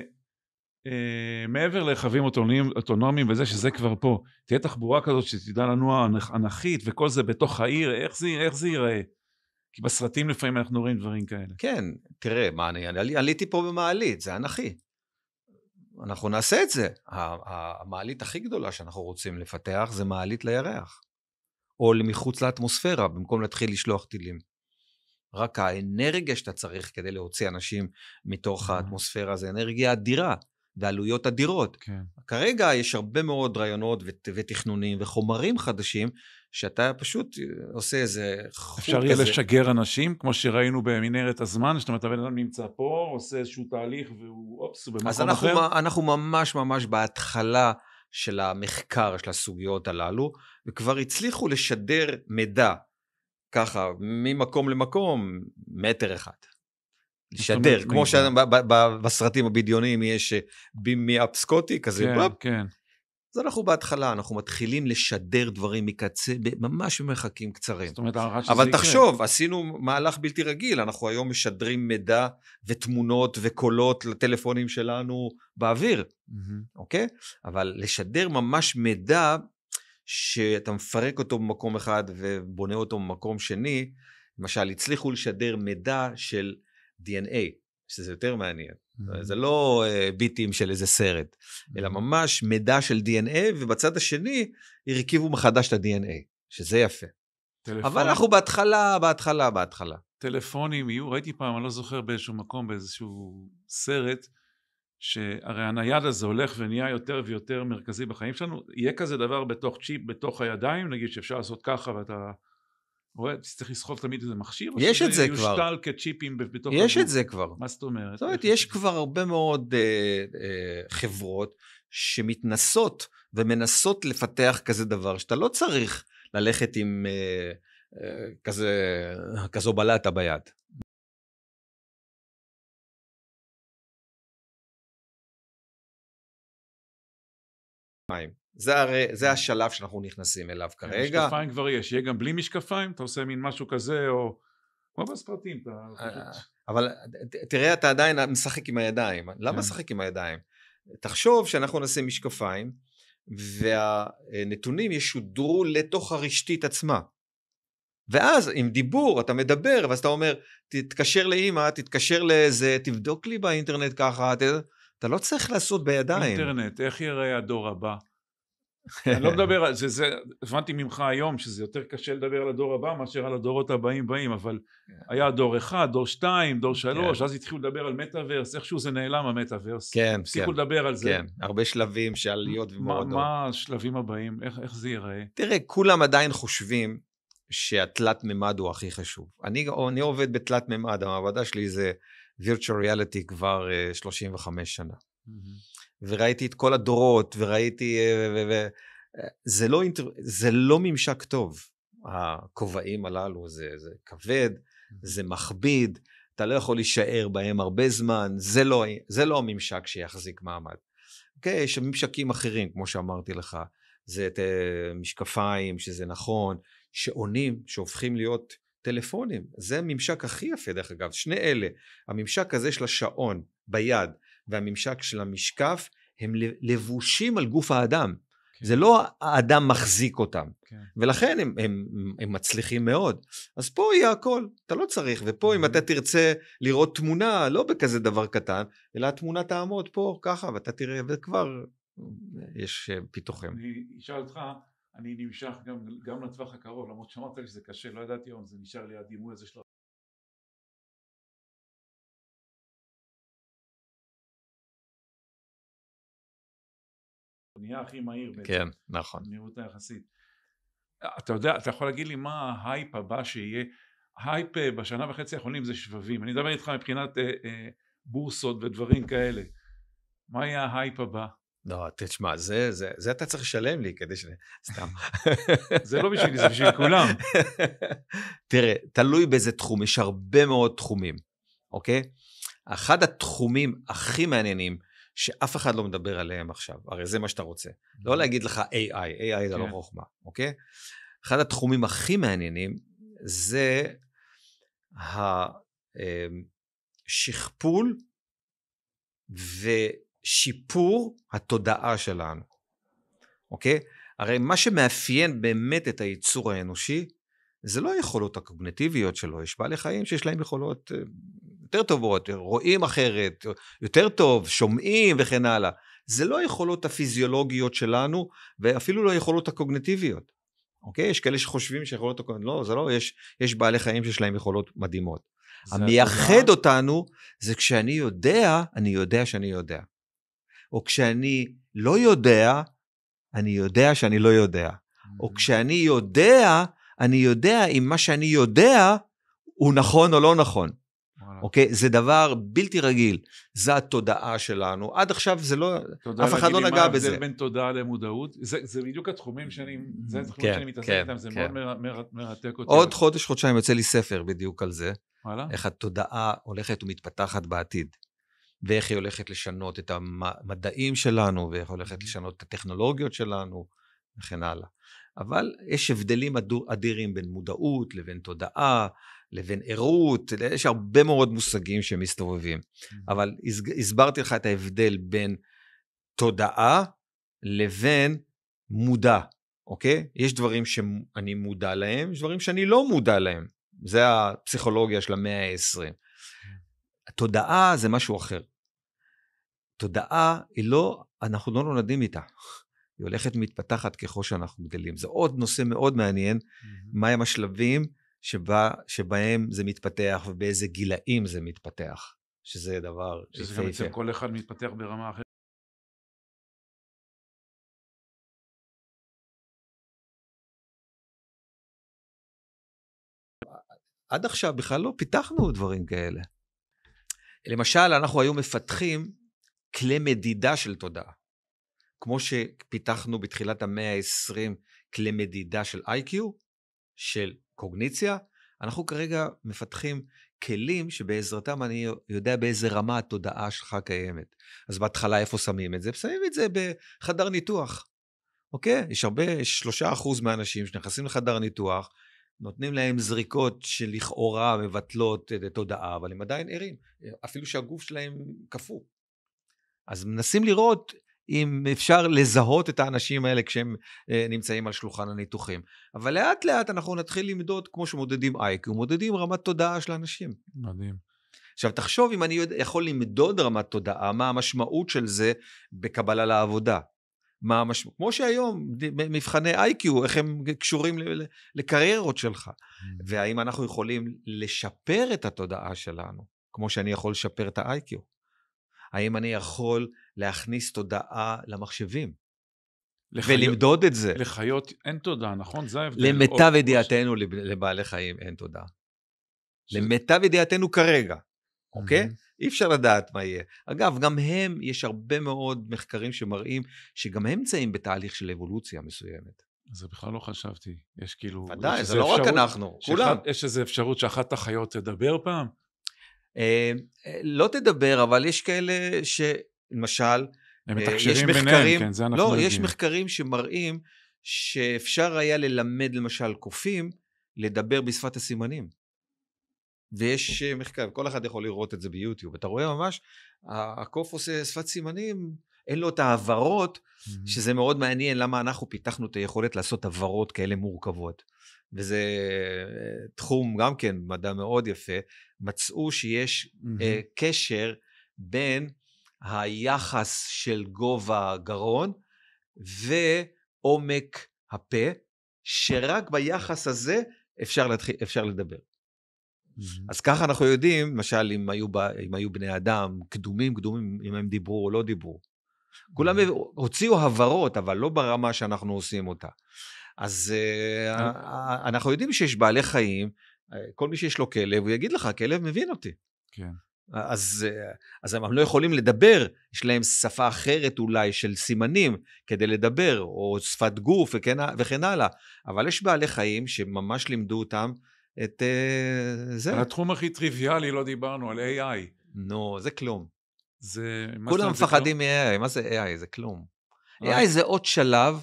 A: אה, מעבר לרכבים אוטונומיים אוטונומיים וזה שזה כבר פה, תהיה תחבורה כזאת שתדע לנוע אנכית וכל זה בתוך העיר, איך זה, איך זה ייראה? כי בסרטים לפעמים
C: אנחנו רואים דברים כאלה. כן, תראה, מה, אני, אני עליתי פה במעלית, זה אנכי. אנחנו נעשה את זה. המעלית הכי גדולה שאנחנו רוצים לפתח זה מעלית לירח. או מחוץ לאטמוספירה, במקום להתחיל לשלוח טילים. רק האנרגיה שאתה צריך כדי להוציא אנשים מתוך האטמוספירה זה אנרגיה אדירה. ועלויות אדירות. כן. כרגע יש הרבה מאוד רעיונות ות, ותכנונים וחומרים חדשים, שאתה פשוט עושה איזה חוט כזה. אפשר יהיה
A: לשגר אנשים, כמו שראינו
C: במנהרת הזמן, שאתה מטבן אדם נמצא
A: פה, עושה איזשהו תהליך והוא אופס, הוא במקום אז אנחנו, אחר. אז
C: אנחנו ממש ממש בהתחלה של המחקר של הסוגיות הללו, וכבר הצליחו לשדר מידע, ככה, ממקום למקום, מטר אחד. לשדר, כמו שבסרטים הבדיוניים יש אה, בימי מאפ סקוטי כזה, כן, כן. אז אנחנו בהתחלה, אנחנו מתחילים לשדר דברים מקצה, ממש במרחקים קצרים. זאת אומרת, הערכה שזה אבל יקרה. אבל תחשוב, עשינו מהלך בלתי רגיל, אנחנו היום משדרים מידע ותמונות וקולות לטלפונים שלנו באוויר, mm-hmm. אוקיי? אבל לשדר ממש מידע שאתה מפרק אותו במקום אחד ובונה אותו במקום שני, למשל, הצליחו לשדר מידע של DNA, שזה יותר מעניין. Mm-hmm. זה לא uh, ביטים של איזה סרט, mm-hmm. אלא ממש מידע של DNA, ובצד השני הרכיבו מחדש את ה-DNA, שזה יפה. טלפון... אבל אנחנו בהתחלה, בהתחלה, בהתחלה.
A: טלפונים יהיו, ראיתי פעם, אני לא זוכר באיזשהו מקום, באיזשהו סרט, שהרי הנייד הזה הולך ונהיה יותר ויותר מרכזי בחיים שלנו, יהיה כזה דבר בתוך צ'יפ, בתוך הידיים, נגיד שאפשר לעשות ככה ואתה רואה, צריך לסחוב תמיד איזה מכשיר? יש את זה כבר. יושתל כצ'יפים בתוך... יש את זה
C: כבר. מה זאת אומרת? זאת אומרת, יש כבר הרבה מאוד אה, אה, חברות שמתנסות ומנסות לפתח כזה דבר, שאתה לא
B: צריך ללכת עם אה, כזו בלטה ביד. מים. זה, הרי, זה השלב שאנחנו נכנסים
C: אליו כן, כרגע. משקפיים כבר יש, יהיה גם בלי משקפיים, אתה עושה מין משהו כזה,
A: או כמו בסרטים, אתה... אה,
C: אבל תראה, אתה עדיין משחק עם הידיים. למה כן. משחק עם הידיים? תחשוב שאנחנו נשים משקפיים, והנתונים ישודרו לתוך הרשתית עצמה. ואז עם דיבור אתה מדבר, ואז אתה אומר, תתקשר לאימא, תתקשר לאיזה, תבדוק לי באינטרנט ככה, אתה לא צריך לעשות בידיים. אינטרנט,
A: איך יראה הדור הבא? אני לא מדבר על זה, זה, הבנתי ממך היום שזה יותר קשה לדבר על הדור הבא מאשר על הדורות הבאים באים, אבל כן. היה דור אחד, דור שתיים, דור כן. שלוש, אז התחילו לדבר על מטאוורס, איכשהו זה נעלם המטאוורס. כן, כן. הפסיקו לדבר על זה. כן,
C: הרבה שלבים, של עליות ומורדות.
A: מה השלבים הבאים, איך, איך זה
C: ייראה? תראה, כולם עדיין חושבים שהתלת מימד הוא הכי חשוב. אני, אני עובד בתלת מימד, המעבדה שלי זה virtual reality כבר 35 אה, שנה. Mm-hmm. וראיתי את כל הדורות, וראיתי... אה, ו, ו, אה, זה, לא אינטר... זה לא ממשק טוב, הכובעים הללו, זה, זה כבד, זה מכביד, אתה לא יכול להישאר בהם הרבה זמן, זה לא, זה לא הממשק שיחזיק מעמד. אוקיי, יש ממשקים אחרים, כמו שאמרתי לך, זה את אה, משקפיים, שזה נכון, שעונים, שהופכים להיות טלפונים. זה הממשק הכי יפה, דרך אגב, שני אלה. הממשק הזה של השעון ביד, והממשק של המשקף הם לבושים על גוף האדם. כן. זה לא האדם מחזיק אותם. כן. ולכן הם, הם, הם מצליחים מאוד. אז פה יהיה הכל, אתה לא צריך. ופה אם אתה תרצה לראות תמונה, לא בכזה דבר קטן, אלא התמונה תעמוד פה ככה, ואתה תראה, וכבר יש אה, פיתוחים.
A: אני אשאל אותך, אני נמשך
B: גם, גם לטווח הקרוב, למרות שאמרת לי שזה קשה, לא ידעתי היום, זה נשאר לי הדימוי הזה של נהיה הכי מהיר בעצם. כן, נכון. מהירות היחסית.
A: אתה יודע, אתה יכול להגיד לי מה ההייפ הבא שיהיה? הייפ אה, בשנה וחצי האחרונים זה שבבים. אני מדבר איתך מבחינת אה, אה, בורסות ודברים כאלה. מה יהיה
C: ההייפ הבא? לא, תשמע, זה, זה, זה אתה צריך לשלם לי כדי ש... סתם. זה לא בשבילי, זה בשביל כולם. תראה, תלוי באיזה תחום, יש הרבה מאוד תחומים, אוקיי? אחד התחומים הכי מעניינים שאף אחד לא מדבר עליהם עכשיו, הרי זה מה שאתה רוצה. Mm-hmm. לא נכון. להגיד לך AI, AI okay. זה לא כן. חוכמה, אוקיי? אחד התחומים הכי מעניינים זה השכפול אמ, ושיפור התודעה שלנו, אוקיי? הרי מה שמאפיין באמת את הייצור האנושי, זה לא היכולות הקוגנטיביות שלו, יש בעלי חיים שיש להם יכולות אמ, יותר טובות, רואים אחרת, יותר טוב, שומעים וכן הלאה. זה לא היכולות הפיזיולוגיות שלנו, ואפילו לא היכולות הקוגנטיביות. אוקיי? יש כאלה שחושבים שיכולות הקוגנטיביות, לא, זה לא, יש, יש בעלי חיים שיש להם יכולות מדהימות. המייחד אותנו זה כשאני יודע, אני יודע שאני יודע. או כשאני לא יודע, אני יודע שאני לא יודע. או mm-hmm. כשאני יודע, אני יודע אם מה שאני יודע הוא נכון או לא נכון. נכון. אוקיי? זה דבר בלתי רגיל. זה התודעה שלנו. עד עכשיו זה לא, אף אחד לא נגע בזה. תודה
A: בין תודעה למודעות. זה, זה בדיוק התחומים שאני, mm-hmm. זה התחומים כן, שאני מתעסק כן, איתם, זה כן. מאוד מר, מר, מרתק אותי. עוד
C: חודש, חודשיים יוצא לי ספר בדיוק על זה. וואלה. איך התודעה הולכת ומתפתחת בעתיד. ואיך היא הולכת לשנות את המדעים שלנו, ואיך היא הולכת mm-hmm. לשנות את הטכנולוגיות שלנו, וכן הלאה. אבל יש הבדלים אדירים בין מודעות לבין תודעה, לבין ערות, יש הרבה מאוד מושגים שמסתובבים. אבל הסברתי לך את ההבדל בין תודעה לבין מודע, אוקיי? יש דברים שאני מודע להם, יש דברים שאני לא מודע להם. זה הפסיכולוגיה של המאה ה-20. תודעה זה משהו אחר. תודעה היא לא, אנחנו לא נולדים איתה. היא הולכת מתפתחת ככל שאנחנו גדלים. זה עוד נושא מאוד מעניין, mm-hmm. מהם השלבים שבה, שבהם זה מתפתח ובאיזה
B: גילאים זה מתפתח, שזה דבר... שזה גם אצל כל אחד מתפתח ברמה אחרת. עד עכשיו בכלל לא פיתחנו
C: דברים כאלה. למשל, אנחנו היום מפתחים כלי מדידה של תודעה. כמו שפיתחנו בתחילת המאה ה-20 כלי מדידה של איי-קיו, של קוגניציה, אנחנו כרגע מפתחים כלים שבעזרתם אני יודע באיזה רמה התודעה שלך קיימת. אז בהתחלה איפה שמים את זה? שמים את זה בחדר ניתוח. אוקיי? יש הרבה, יש שלושה אחוז מהאנשים שנכנסים לחדר ניתוח, נותנים להם זריקות שלכאורה מבטלות את התודעה, אבל הם עדיין ערים, אפילו שהגוף שלהם קפוא. אז מנסים לראות אם אפשר לזהות את האנשים האלה כשהם אה, נמצאים על שולחן הניתוחים. אבל לאט לאט אנחנו נתחיל למדוד, כמו שמודדים איי-קיו, מודדים רמת תודעה של אנשים. מדהים. עכשיו תחשוב אם אני יכול למדוד רמת תודעה, מה המשמעות של זה בקבלה לעבודה. מה המשמעות, כמו שהיום מבחני איי-קיו, איך הם קשורים לקריירות שלך, mm. והאם אנחנו יכולים לשפר את התודעה שלנו, כמו שאני יכול לשפר את האיי-קיו. האם אני יכול להכניס תודעה למחשבים. לחיות, ולמדוד את זה. לחיות אין תודה,
A: נכון? זה ההבדל. למיטב אוקיי.
C: ידיעתנו או... לבעלי חיים אין תודה. ש... למיטב ידיעתנו כרגע, אוקיי? Mm-hmm. Okay? אי אפשר לדעת מה יהיה. אגב, גם הם, יש הרבה מאוד מחקרים שמראים שגם הם נמצאים בתהליך של אבולוציה מסוימת. זה בכלל לא חשבתי. יש כאילו... ודאי, זה לא אפשרות, רק אנחנו, שאחד, כולם. יש איזו אפשרות שאחת החיות תדבר פעם? אה, אה, לא תדבר, אבל יש כאלה ש... למשל, הם אה, יש מחקרים, כן, זה אנחנו לא, יש מחקרים שמראים שאפשר היה ללמד למשל קופים לדבר בשפת הסימנים. ויש אה, מחקר, כל אחד יכול לראות את זה ביוטיוב. אתה רואה ממש, הקוף עושה שפת סימנים, אין לו את ההעברות, mm-hmm. שזה מאוד מעניין למה אנחנו פיתחנו את היכולת לעשות העברות כאלה מורכבות. וזה אה, תחום גם כן, מדע מאוד יפה, מצאו שיש mm-hmm. uh, קשר בין היחס של גובה הגרון ועומק הפה, שרק ביחס הזה אפשר, להתחיל, אפשר לדבר. אז ככה אנחנו יודעים, למשל, אם היו, אם היו בני אדם קדומים, קדומים, אם הם דיברו או לא דיברו. כולם הוציאו הברות, אבל לא ברמה שאנחנו עושים אותה. אז אה, כן. אה, אה, אנחנו יודעים שיש בעלי חיים, כל מי שיש לו כלב, הוא יגיד לך, הכלב מבין אותי. כן. אז, אז הם לא יכולים לדבר, יש להם שפה אחרת אולי של סימנים כדי לדבר, או שפת גוף וכן, וכן הלאה. אבל יש בעלי חיים שממש לימדו אותם את uh, זה. על התחום הכי טריוויאלי לא דיברנו, על AI. נו, no, זה כלום. זה... כולם מפחדים מ-AI, מה זה AI? זה כלום. אה. AI זה עוד שלב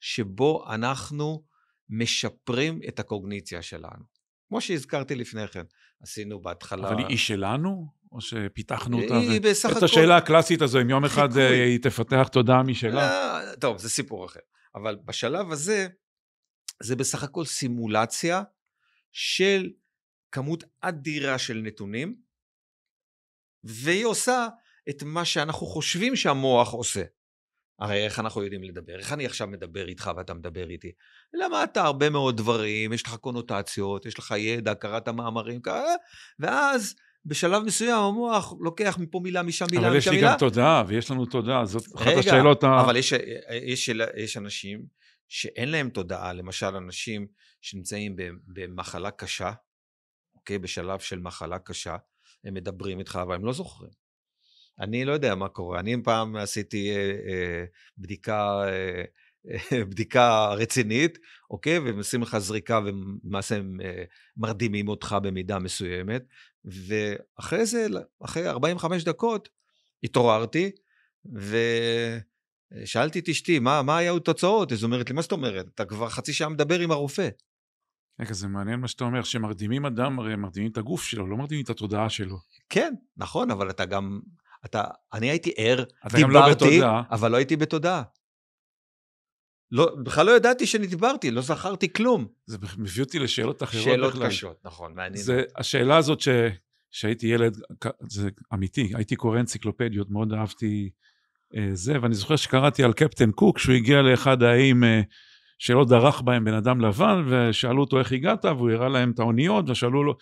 C: שבו אנחנו משפרים את הקוגניציה שלנו. כמו שהזכרתי לפני כן, עשינו בהתחלה... אבל היא שלנו? או שפיתחנו אותה? היא ו... בסך הכל... את השאלה
A: הקלאסית הזו, אם יום אחד חיקוי. אה, היא תפתח תודעה משלה?
C: לא, טוב, זה סיפור אחר. אבל בשלב הזה, זה בסך הכל סימולציה של כמות אדירה של נתונים, והיא עושה את מה שאנחנו חושבים שהמוח עושה. הרי איך אנחנו יודעים לדבר? איך אני עכשיו מדבר איתך ואתה מדבר איתי? למדת הרבה מאוד דברים, יש לך קונוטציות, יש לך ידע, קראת מאמרים, אה? ואז בשלב מסוים המוח לוקח מפה מילה, משם מילה, משם מילה. אבל יש לי גם תודעה, ויש לנו תודעה, זאת רגע, אחת השאלות ה... אבל יש, יש, יש יש אנשים שאין להם תודעה, למשל אנשים שנמצאים במחלה קשה, אוקיי? בשלב של מחלה קשה, הם מדברים איתך, אבל הם לא זוכרים. אני לא יודע מה קורה. אני פעם עשיתי אה, אה, בדיקה... אה, אה, בדיקה רצינית, אוקיי? והם עושים לך זריקה ולמעשה הם אה, מרדימים אותך במידה מסוימת, ואחרי זה, אחרי 45 דקות, התעוררתי, ושאלתי את אשתי, מה, מה היו התוצאות? אז אומרת לי, מה זאת אומרת? אתה כבר חצי שעה מדבר
A: עם הרופא. רגע, זה מעניין מה שאתה אומר, שמרדימים אדם, הרי מרדימים את הגוף שלו, לא מרדימים את
C: התודעה שלו. כן, נכון, אבל אתה גם, אתה, אני הייתי ער, אתה דיברתי, גם לא בתודעה. אבל לא הייתי בתודעה. לא, בכלל לא ידעתי שנדברתי, לא זכרתי כלום. זה מביא אותי לשאלות אחרות. שאלות בכלל. קשות, נכון, מעניין. זה, השאלה הזאת ש...
A: שהייתי ילד, זה אמיתי, הייתי קורא אנציקלופדיות, מאוד אהבתי אה, זה, ואני זוכר שקראתי על קפטן קוק, שהוא הגיע לאחד האיים אה, שלא דרך בהם בן אדם לבן, ושאלו אותו איך הגעת, והוא הראה להם את האוניות, ושאלו לו...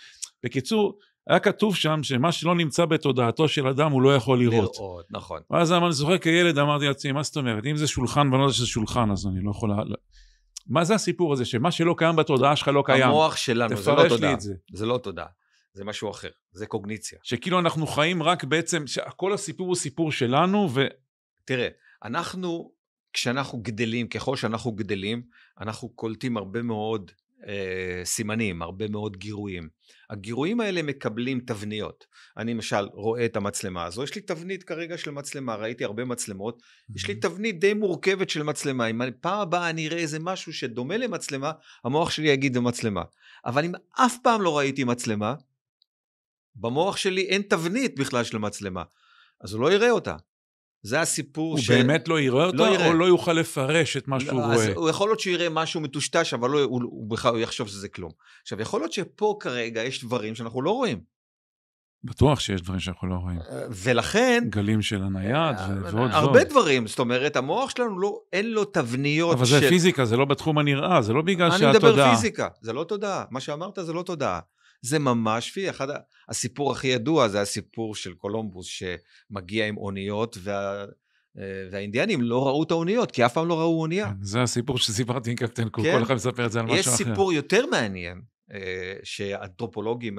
A: בקיצור, היה כתוב שם שמה שלא נמצא בתודעתו של אדם הוא לא יכול לראות. לראות, נכון. ואז אני זוכר כילד אמרתי לעצמי, מה זאת אומרת? אם זה שולחן ואני לא יודע שזה שולחן אז אני לא יכול... מה זה הסיפור הזה שמה שלא קיים בתודעה שלך לא קיים? המוח שלנו, זה לא תודעה. זה.
C: זה לא תודעה. זה משהו אחר, זה קוגניציה. שכאילו אנחנו חיים רק בעצם, כל הסיפור הוא סיפור שלנו ו... תראה, אנחנו, כשאנחנו גדלים, ככל שאנחנו גדלים, אנחנו קולטים הרבה מאוד אה, סימנים, הרבה מאוד גירויים. הגירויים האלה מקבלים תבניות. אני למשל רואה את המצלמה הזו, יש לי תבנית כרגע של מצלמה, ראיתי הרבה מצלמות, mm-hmm. יש לי תבנית די מורכבת של מצלמה. אם פעם הבאה אני אראה איזה משהו שדומה למצלמה, המוח שלי יגיד זה מצלמה. אבל אם אף פעם לא ראיתי מצלמה, במוח שלי אין תבנית בכלל של מצלמה, אז הוא לא יראה אותה. זה הסיפור הוא ש... הוא באמת
A: לא יראה אותו, לא יראה. או לא יוכל לפרש את מה לא, שהוא לא, רואה?
C: הוא יכול להיות שהוא יראה משהו מטושטש, אבל לא, הוא, הוא בכלל יחשוב שזה כלום. עכשיו, יכול להיות שפה כרגע יש דברים שאנחנו לא רואים.
A: בטוח שיש דברים שאנחנו לא רואים. אה, ולכן... גלים של הנייד אה, אה, ועוד הרבה ועוד. הרבה
C: דברים, זאת אומרת, המוח שלנו לא, אין לו תבניות אבל של... אבל זה
A: פיזיקה, זה לא בתחום הנראה, זה לא בגלל שהתודעה... אני מדבר פיזיקה,
C: זה לא תודעה. מה שאמרת זה לא תודעה. זה ממש פי, אחד הסיפור הכי ידוע זה הסיפור של קולומבוס שמגיע עם אוניות וה... אה, והאינדיאנים לא ראו את האוניות, כי אף פעם לא ראו אונייה. כן,
A: זה הסיפור שסיפרתי עם קפטן קוק, כן. כל אחד מספר את זה על
C: משהו אחר. יש סיפור
B: יותר מעניין, אה, שאנתרופולוגים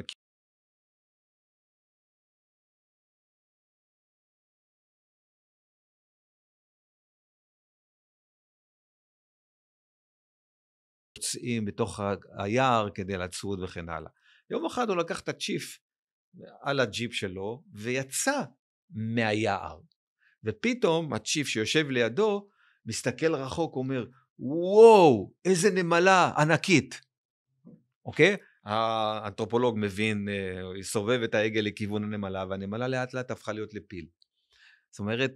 B: יוצאים בתוך היער כדי לצעוד וכן הלאה. יום אחד הוא לקח את הצ'יף
C: על הג'יפ שלו ויצא מהיער. ופתאום הצ'יף שיושב לידו מסתכל רחוק, אומר, וואו, איזה נמלה ענקית, אוקיי? האנתרופולוג מבין, אה, סובב את העגל לכיוון הנמלה, והנמלה לאט לאט הפכה להיות לפיל. זאת אומרת,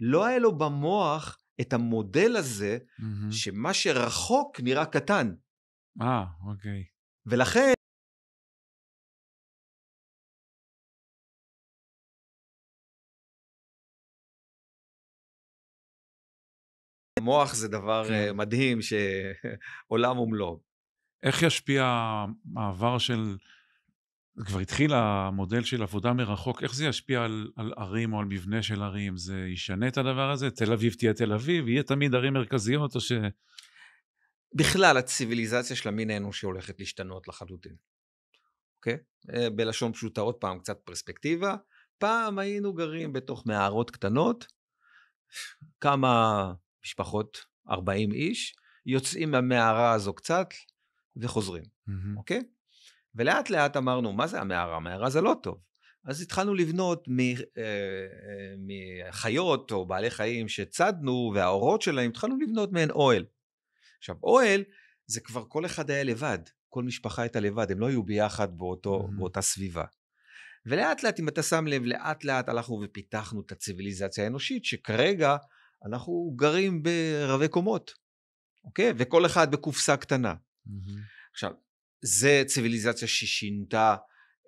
C: לא היה לו במוח את המודל הזה, mm-hmm. שמה שרחוק נראה קטן.
B: אה, אוקיי. ולכן... מוח זה דבר כן. אה, מדהים שעולם ומלואו.
A: איך ישפיע המעבר של כבר התחיל המודל של עבודה מרחוק, איך זה ישפיע על, על ערים או על מבנה של ערים? זה ישנה את הדבר הזה? תל אביב תהיה תל אביב? יהיה תמיד ערים מרכזיות או ש...
C: בכלל, הציוויליזציה של המין האנושי הולכת להשתנות לחלוטין. אוקיי? Okay? אה, בלשון פשוטה, עוד פעם, קצת פרספקטיבה. פעם היינו גרים בתוך מערות קטנות, כמה משפחות, 40 איש, יוצאים מהמערה הזו קצת וחוזרים, אוקיי? mm-hmm. Okay? ולאט לאט אמרנו, מה זה המערה? המערה זה לא טוב. אז התחלנו לבנות אה, אה, מחיות או בעלי חיים שצדנו, והאורות שלהם, התחלנו לבנות מהן אוהל. עכשיו, אוהל זה כבר כל אחד היה לבד, כל משפחה הייתה לבד, הם לא היו ביחד באותו, mm-hmm. באותה סביבה. ולאט לאט, אם אתה שם לב, לאט לאט הלכנו ופיתחנו את הציוויליזציה האנושית, שכרגע אנחנו גרים ברבי קומות, אוקיי? וכל אחד בקופסה קטנה. Mm-hmm. עכשיו, זה ציוויליזציה ששינתה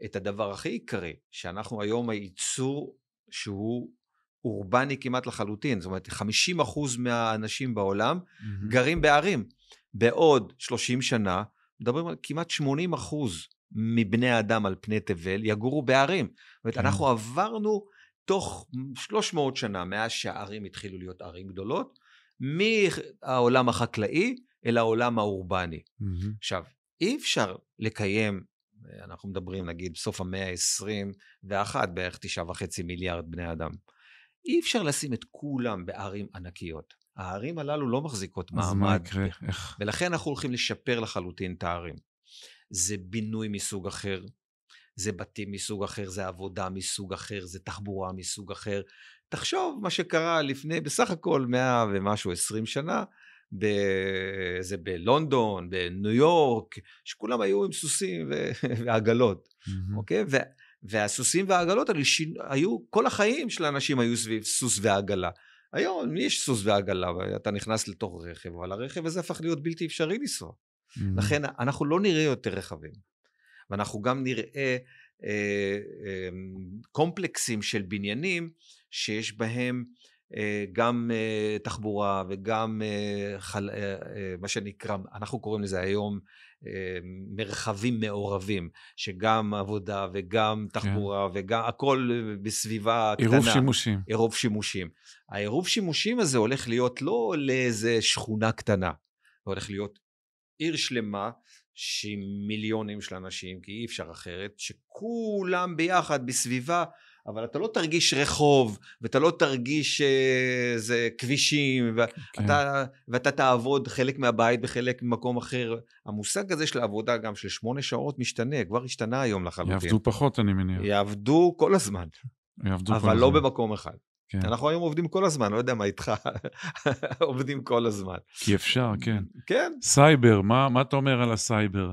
C: את הדבר הכי עיקרי, שאנחנו היום הייצור שהוא אורבני כמעט לחלוטין, זאת אומרת 50% אחוז מהאנשים בעולם mm-hmm. גרים בערים. בעוד 30 שנה, מדברים על כמעט 80 אחוז מבני האדם על פני תבל יגורו בערים. זאת אומרת, כן. אנחנו עברנו תוך 300 שנה, מאז שהערים התחילו להיות ערים גדולות, מהעולם החקלאי אל העולם האורבני. עכשיו, אי אפשר לקיים, אנחנו מדברים נגיד בסוף המאה ה-20 ואחת, בערך תשעה וחצי מיליארד בני אדם. אי אפשר לשים את כולם בערים ענקיות. הערים הללו לא מחזיקות אז מעמד. אז מה יקרה? איך? ולכן אנחנו הולכים לשפר לחלוטין את הערים. זה בינוי מסוג אחר, זה בתים מסוג אחר, זה עבודה מסוג אחר, זה תחבורה מסוג אחר. תחשוב מה שקרה לפני, בסך הכל מאה ומשהו עשרים שנה, ב... זה בלונדון, בניו יורק, שכולם היו עם סוסים ו... ועגלות, mm-hmm. אוקיי? ו... והסוסים והעגלות האלה ש... היו, כל החיים של האנשים היו סביב סוס ועגלה. היום יש סוס ועגלה, אתה נכנס לתוך רכב, אבל הרכב הזה הפך להיות בלתי אפשרי לנסוע. Mm-hmm. לכן אנחנו לא נראה יותר רכבים, ואנחנו גם נראה אה, אה, קומפלקסים של בניינים שיש בהם אה, גם אה, תחבורה וגם אה, מה שנקרא, אנחנו קוראים לזה היום מרחבים מעורבים, שגם עבודה וגם כן. תחבורה כן. וגם הכל בסביבה עירוב קטנה. עירוב שימושים. עירוב שימושים. העירוב שימושים הזה הולך להיות לא לאיזה שכונה קטנה, זה הולך להיות עיר שלמה שמיליונים של אנשים, כי אי אפשר אחרת, שכולם ביחד בסביבה אבל אתה לא תרגיש רחוב, ואתה לא תרגיש אה, איזה כבישים, כן. ואתה, ואתה תעבוד חלק מהבית בחלק ממקום אחר. המושג הזה של העבודה, גם של שמונה שעות, משתנה, כבר השתנה היום לחלוטין. יעבדו
A: פחות, אני מניח.
C: יעבדו כל הזמן.
A: יעבדו אבל כל לא הזמן.
C: במקום אחד. כן. אנחנו היום עובדים כל הזמן, לא יודע מה איתך, עובדים כל הזמן.
A: כי אפשר, כן. כן. סייבר, מה, מה אתה אומר על הסייבר?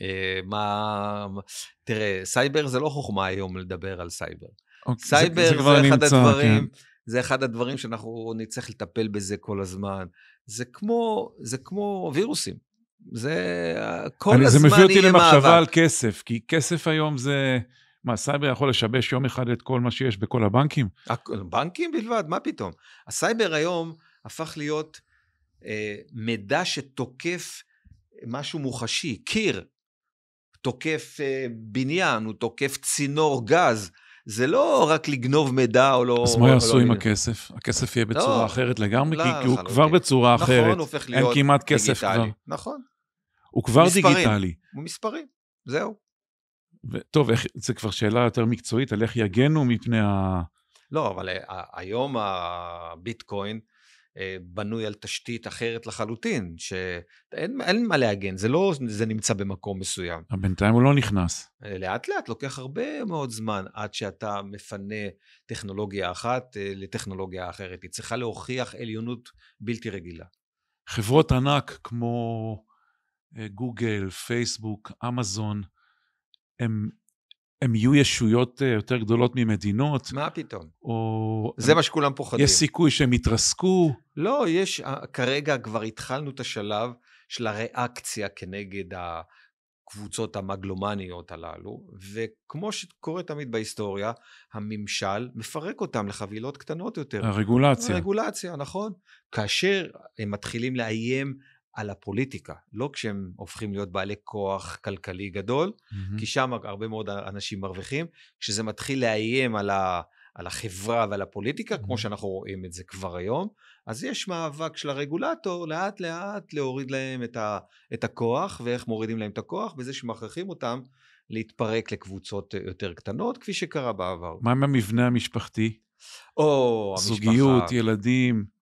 C: אה, מה... תראה, סייבר זה לא חוכמה היום לדבר על סייבר. אוקיי, סייבר זה, זה, זה זה אחד נמצא, הדברים... כן. זה אחד הדברים שאנחנו נצטרך לטפל בזה כל הזמן. זה כמו, זה כמו וירוסים. זה כל אני, הזמן יהיה מאבק. זה מביא אותי למחשבה מעבק. על
A: כסף, כי כסף היום זה... מה, סייבר יכול לשבש יום אחד את כל מה שיש בכל הבנקים?
C: בנקים בלבד, מה פתאום? הסייבר היום הפך להיות אה, מידע שתוקף משהו מוחשי, קיר. תוקף אה, בניין, הוא תוקף צינור גז. זה לא רק לגנוב מידע או לא... אז מה לא יעשו לא עם
A: הכסף? הכסף יהיה בצורה לא, אחרת לגמרי, לא, כי הוא כבר בצורה נכון, אחרת. נכון, הוא הופך להיות דיגיטלי. אין כמעט כסף כבר. נכון.
C: הוא כבר מספרים. דיגיטלי. הוא מספרים, זהו.
A: ו- טוב, איך, זו כבר שאלה יותר מקצועית על איך יגנו מפני ה...
C: לא, אבל אה, היום הביטקוין... אה, בנוי על תשתית אחרת לחלוטין, שאין אין מה להגן, זה לא זה נמצא במקום מסוים.
A: בינתיים הוא לא נכנס.
C: אה, לאט לאט לוקח הרבה מאוד זמן עד שאתה מפנה טכנולוגיה אחת אה, לטכנולוגיה אחרת. היא צריכה להוכיח עליונות בלתי רגילה.
A: חברות ענק כמו גוגל, פייסבוק, אמזון, הם הם יהיו ישויות אה, יותר גדולות ממדינות. מה פתאום? או... זה מה שכולם פוחדים. יש סיכוי שהם יתרסקו?
C: לא, יש, אה, כרגע כבר התחלנו את השלב של הריאקציה כנגד הקבוצות המגלומניות הללו, וכמו שקורה תמיד בהיסטוריה, הממשל מפרק אותם לחבילות קטנות יותר. הרגולציה. הרגולציה, נכון. כאשר הם מתחילים לאיים על הפוליטיקה, לא כשהם הופכים להיות בעלי כוח כלכלי גדול, mm-hmm. כי שם הרבה מאוד אנשים מרוויחים, כשזה מתחיל לאיים על, ה, על החברה ועל הפוליטיקה, mm-hmm. כמו שאנחנו רואים את זה כבר היום, אז יש מאבק של הרגולטור לאט לאט להוריד להם את, ה, את הכוח, ואיך מורידים להם את הכוח, בזה שמכריחים אותם להתפרק לקבוצות יותר קטנות, כפי שקרה בעבר.
A: מה עם המבנה המשפחתי?
C: או, המשפחה. זוגיות, ילדים.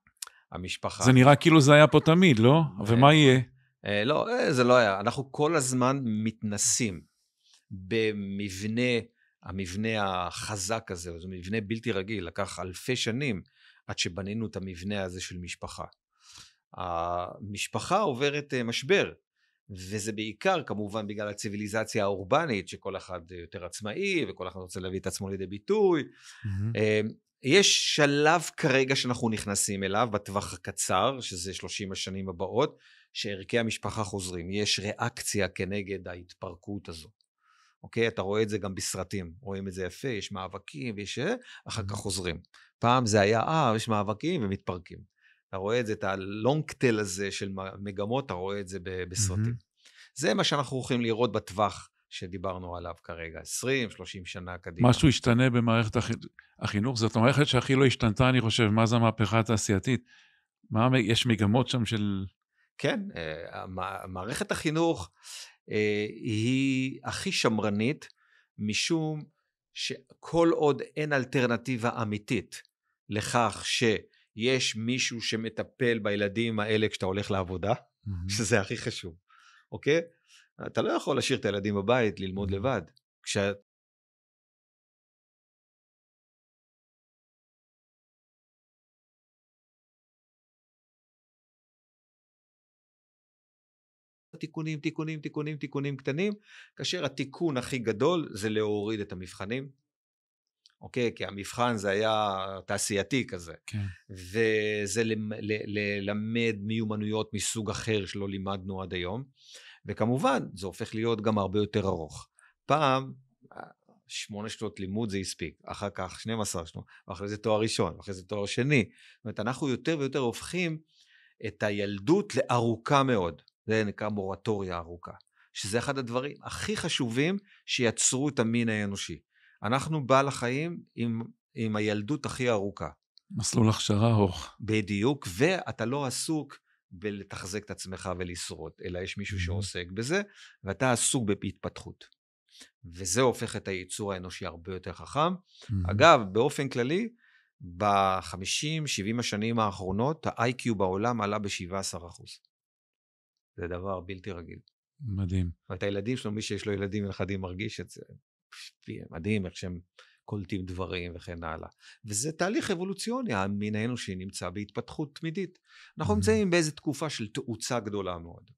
C: המשפחה. זה נראה
A: כאילו זה היה פה תמיד, לא? ומה אה, יהיה?
C: אה, לא, אה, זה לא היה. אנחנו כל הזמן מתנסים במבנה, המבנה החזק הזה, זה מבנה בלתי רגיל, לקח אלפי שנים עד שבנינו את המבנה הזה של משפחה. המשפחה עוברת משבר, וזה בעיקר כמובן בגלל הציוויליזציה האורבנית, שכל אחד יותר עצמאי, וכל אחד רוצה להביא את עצמו לידי ביטוי. Mm-hmm. יש שלב כרגע שאנחנו נכנסים אליו, בטווח הקצר, שזה 30 השנים הבאות, שערכי המשפחה חוזרים. יש ריאקציה כנגד ההתפרקות הזו. אוקיי? אתה רואה את זה גם בסרטים. רואים את זה יפה, יש מאבקים, ויש... אה, אחר כך חוזרים. פעם זה היה, אה, יש מאבקים ומתפרקים. אתה רואה את זה, את הלונגטל הזה של מגמות, אתה רואה את זה בסרטים. Mm-hmm. זה מה שאנחנו הולכים לראות בטווח שדיברנו עליו כרגע, 20, 30 שנה קדימה. משהו
A: השתנה במערכת הח... החינוך, זאת המערכת שהכי לא השתנתה, אני חושב, מאז המהפכה התעשייתית? מה, יש מגמות שם של...
C: כן, אה, מערכת החינוך אה, היא הכי שמרנית, משום שכל עוד אין אלטרנטיבה אמיתית לכך שיש מישהו שמטפל בילדים האלה כשאתה הולך לעבודה, mm-hmm. שזה הכי חשוב,
B: אוקיי? אתה לא יכול להשאיר את הילדים בבית, ללמוד mm-hmm. לבד. כשה... תיקונים, תיקונים, תיקונים, תיקונים קטנים, כאשר התיקון הכי גדול זה להוריד
C: את המבחנים. אוקיי? כי המבחן זה היה תעשייתי כזה. כן. וזה ללמד מיומנויות מסוג אחר שלא לימדנו עד היום. וכמובן, זה הופך להיות גם הרבה יותר ארוך. פעם, אה, שמונה שנות לימוד זה הספיק, אחר כך 12 שנות, ואחרי זה תואר ראשון, ואחרי זה תואר שני. זאת אומרת, אנחנו יותר ויותר הופכים את הילדות לארוכה מאוד. זה נקרא מורטוריה ארוכה, שזה אחד הדברים הכי חשובים שיצרו את המין האנושי. אנחנו בעל החיים עם, עם הילדות הכי ארוכה.
A: מסלול הכשרה
C: ארוך. בדיוק, ואתה לא עסוק בלתחזק את עצמך ולשרוד, אלא יש מישהו שעוסק בזה, ואתה עסוק בהתפתחות. וזה הופך את הייצור האנושי הרבה יותר חכם. אגב, באופן כללי, ב-50-70 השנים האחרונות, ה-IQ בעולם עלה ב-17%. זה דבר בלתי רגיל. מדהים. ואת הילדים שלו, מי שיש לו ילדים ונכדים מרגיש את זה. מדהים איך שהם קולטים דברים וכן הלאה. וזה תהליך אבולוציוני, המין האנושי נמצא בהתפתחות תמידית. אנחנו נמצאים באיזו תקופה של תאוצה גדולה מאוד.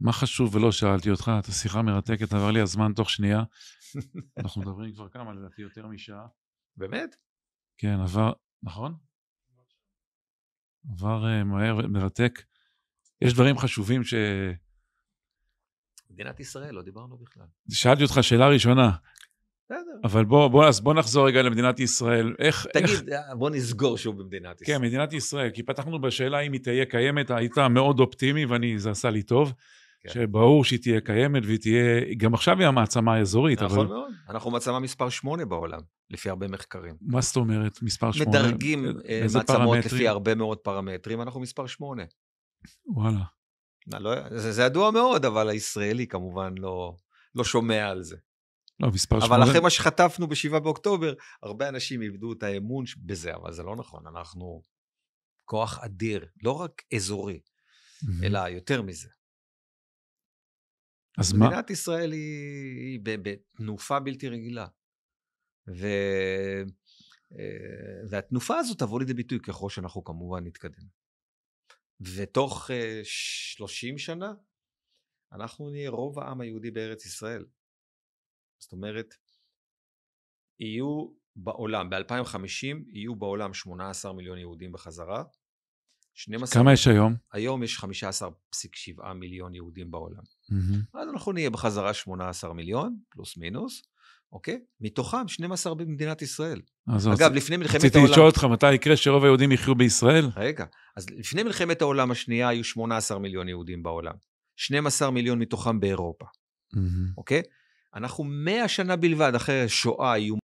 A: מה חשוב ולא שאלתי אותך, את השיחה מרתקת, עבר לי הזמן תוך שנייה. אנחנו מדברים כבר כמה, לדעתי יותר משעה. באמת? כן, עבר, נכון? עבר uh, מהר ומרתק. יש דברים חשובים ש...
C: מדינת ישראל, לא דיברנו בכלל.
A: שאלתי אותך שאלה ראשונה, בסדר. אבל בוא, בוא, אז בוא נחזור רגע למדינת ישראל. איך... תגיד, איך...
C: אה, בוא נסגור שוב במדינת
A: ישראל. כן, מדינת ישראל, כי פתחנו בשאלה אם היא תהיה קיימת, היית מאוד אופטימי וזה עשה לי טוב. כן. שברור שהיא תהיה קיימת והיא תהיה, גם עכשיו היא המעצמה האזורית. נכון אבל... מאוד,
C: אנחנו מעצמה מספר 8 בעולם, לפי הרבה מחקרים. מה זאת אומרת מספר 8? מדרגים אה, אה, מעצמות פרמטרים? לפי הרבה מאוד פרמטרים, אנחנו מספר 8. וואלה. לא, זה, זה ידוע מאוד, אבל הישראלי כמובן לא, לא שומע על זה. לא, מספר שמונה. אבל אחרי מה שחטפנו ב-7 באוקטובר, הרבה אנשים איבדו את האמון בזה, אבל זה לא נכון. אנחנו כוח אדיר, לא רק אזורי, mm-hmm. אלא יותר מזה. אז מדינת מה? מדינת ישראל היא, היא בתנופה בלתי רגילה. ו... אה, והתנופה הזאת תבוא לידי ביטוי ככל שאנחנו כמובן נתקדם. ותוך 30 אה, שנה אנחנו נהיה רוב העם היהודי בארץ ישראל. זאת אומרת, יהיו בעולם, ב-2050 יהיו בעולם 18 מיליון יהודים בחזרה. 12, כמה יש היום? היום יש 15.7 מיליון יהודים בעולם. Mm-hmm. אז אנחנו נהיה בחזרה 18 מיליון, פלוס מינוס, אוקיי? מתוכם 12 במדינת ישראל. אז אגב, אז לפני מלחמת העולם... רציתי לשאול אותך,
A: מתי יקרה שרוב היהודים יחיו בישראל?
C: רגע, אז לפני מלחמת העולם השנייה היו 18 מיליון יהודים בעולם. 12 מיליון מתוכם באירופה, mm-hmm. אוקיי? אנחנו מאה שנה בלבד אחרי
B: שואה איום.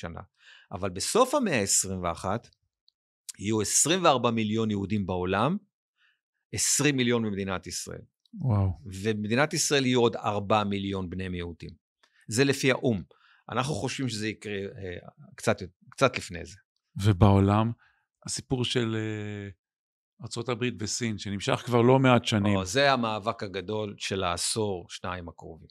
B: שנה. אבל בסוף המאה ה-21
C: יהיו 24 מיליון יהודים בעולם, 20 מיליון במדינת ישראל. וואו. ובמדינת ישראל יהיו עוד 4 מיליון בני מיעוטים. זה לפי האו"ם. אנחנו חושבים שזה יקרה אה, קצת, קצת לפני זה.
A: ובעולם, הסיפור של אה, ארה"ב וסין, שנמשך כבר לא מעט שנים. או,
C: זה המאבק הגדול של העשור, שניים הקרובים.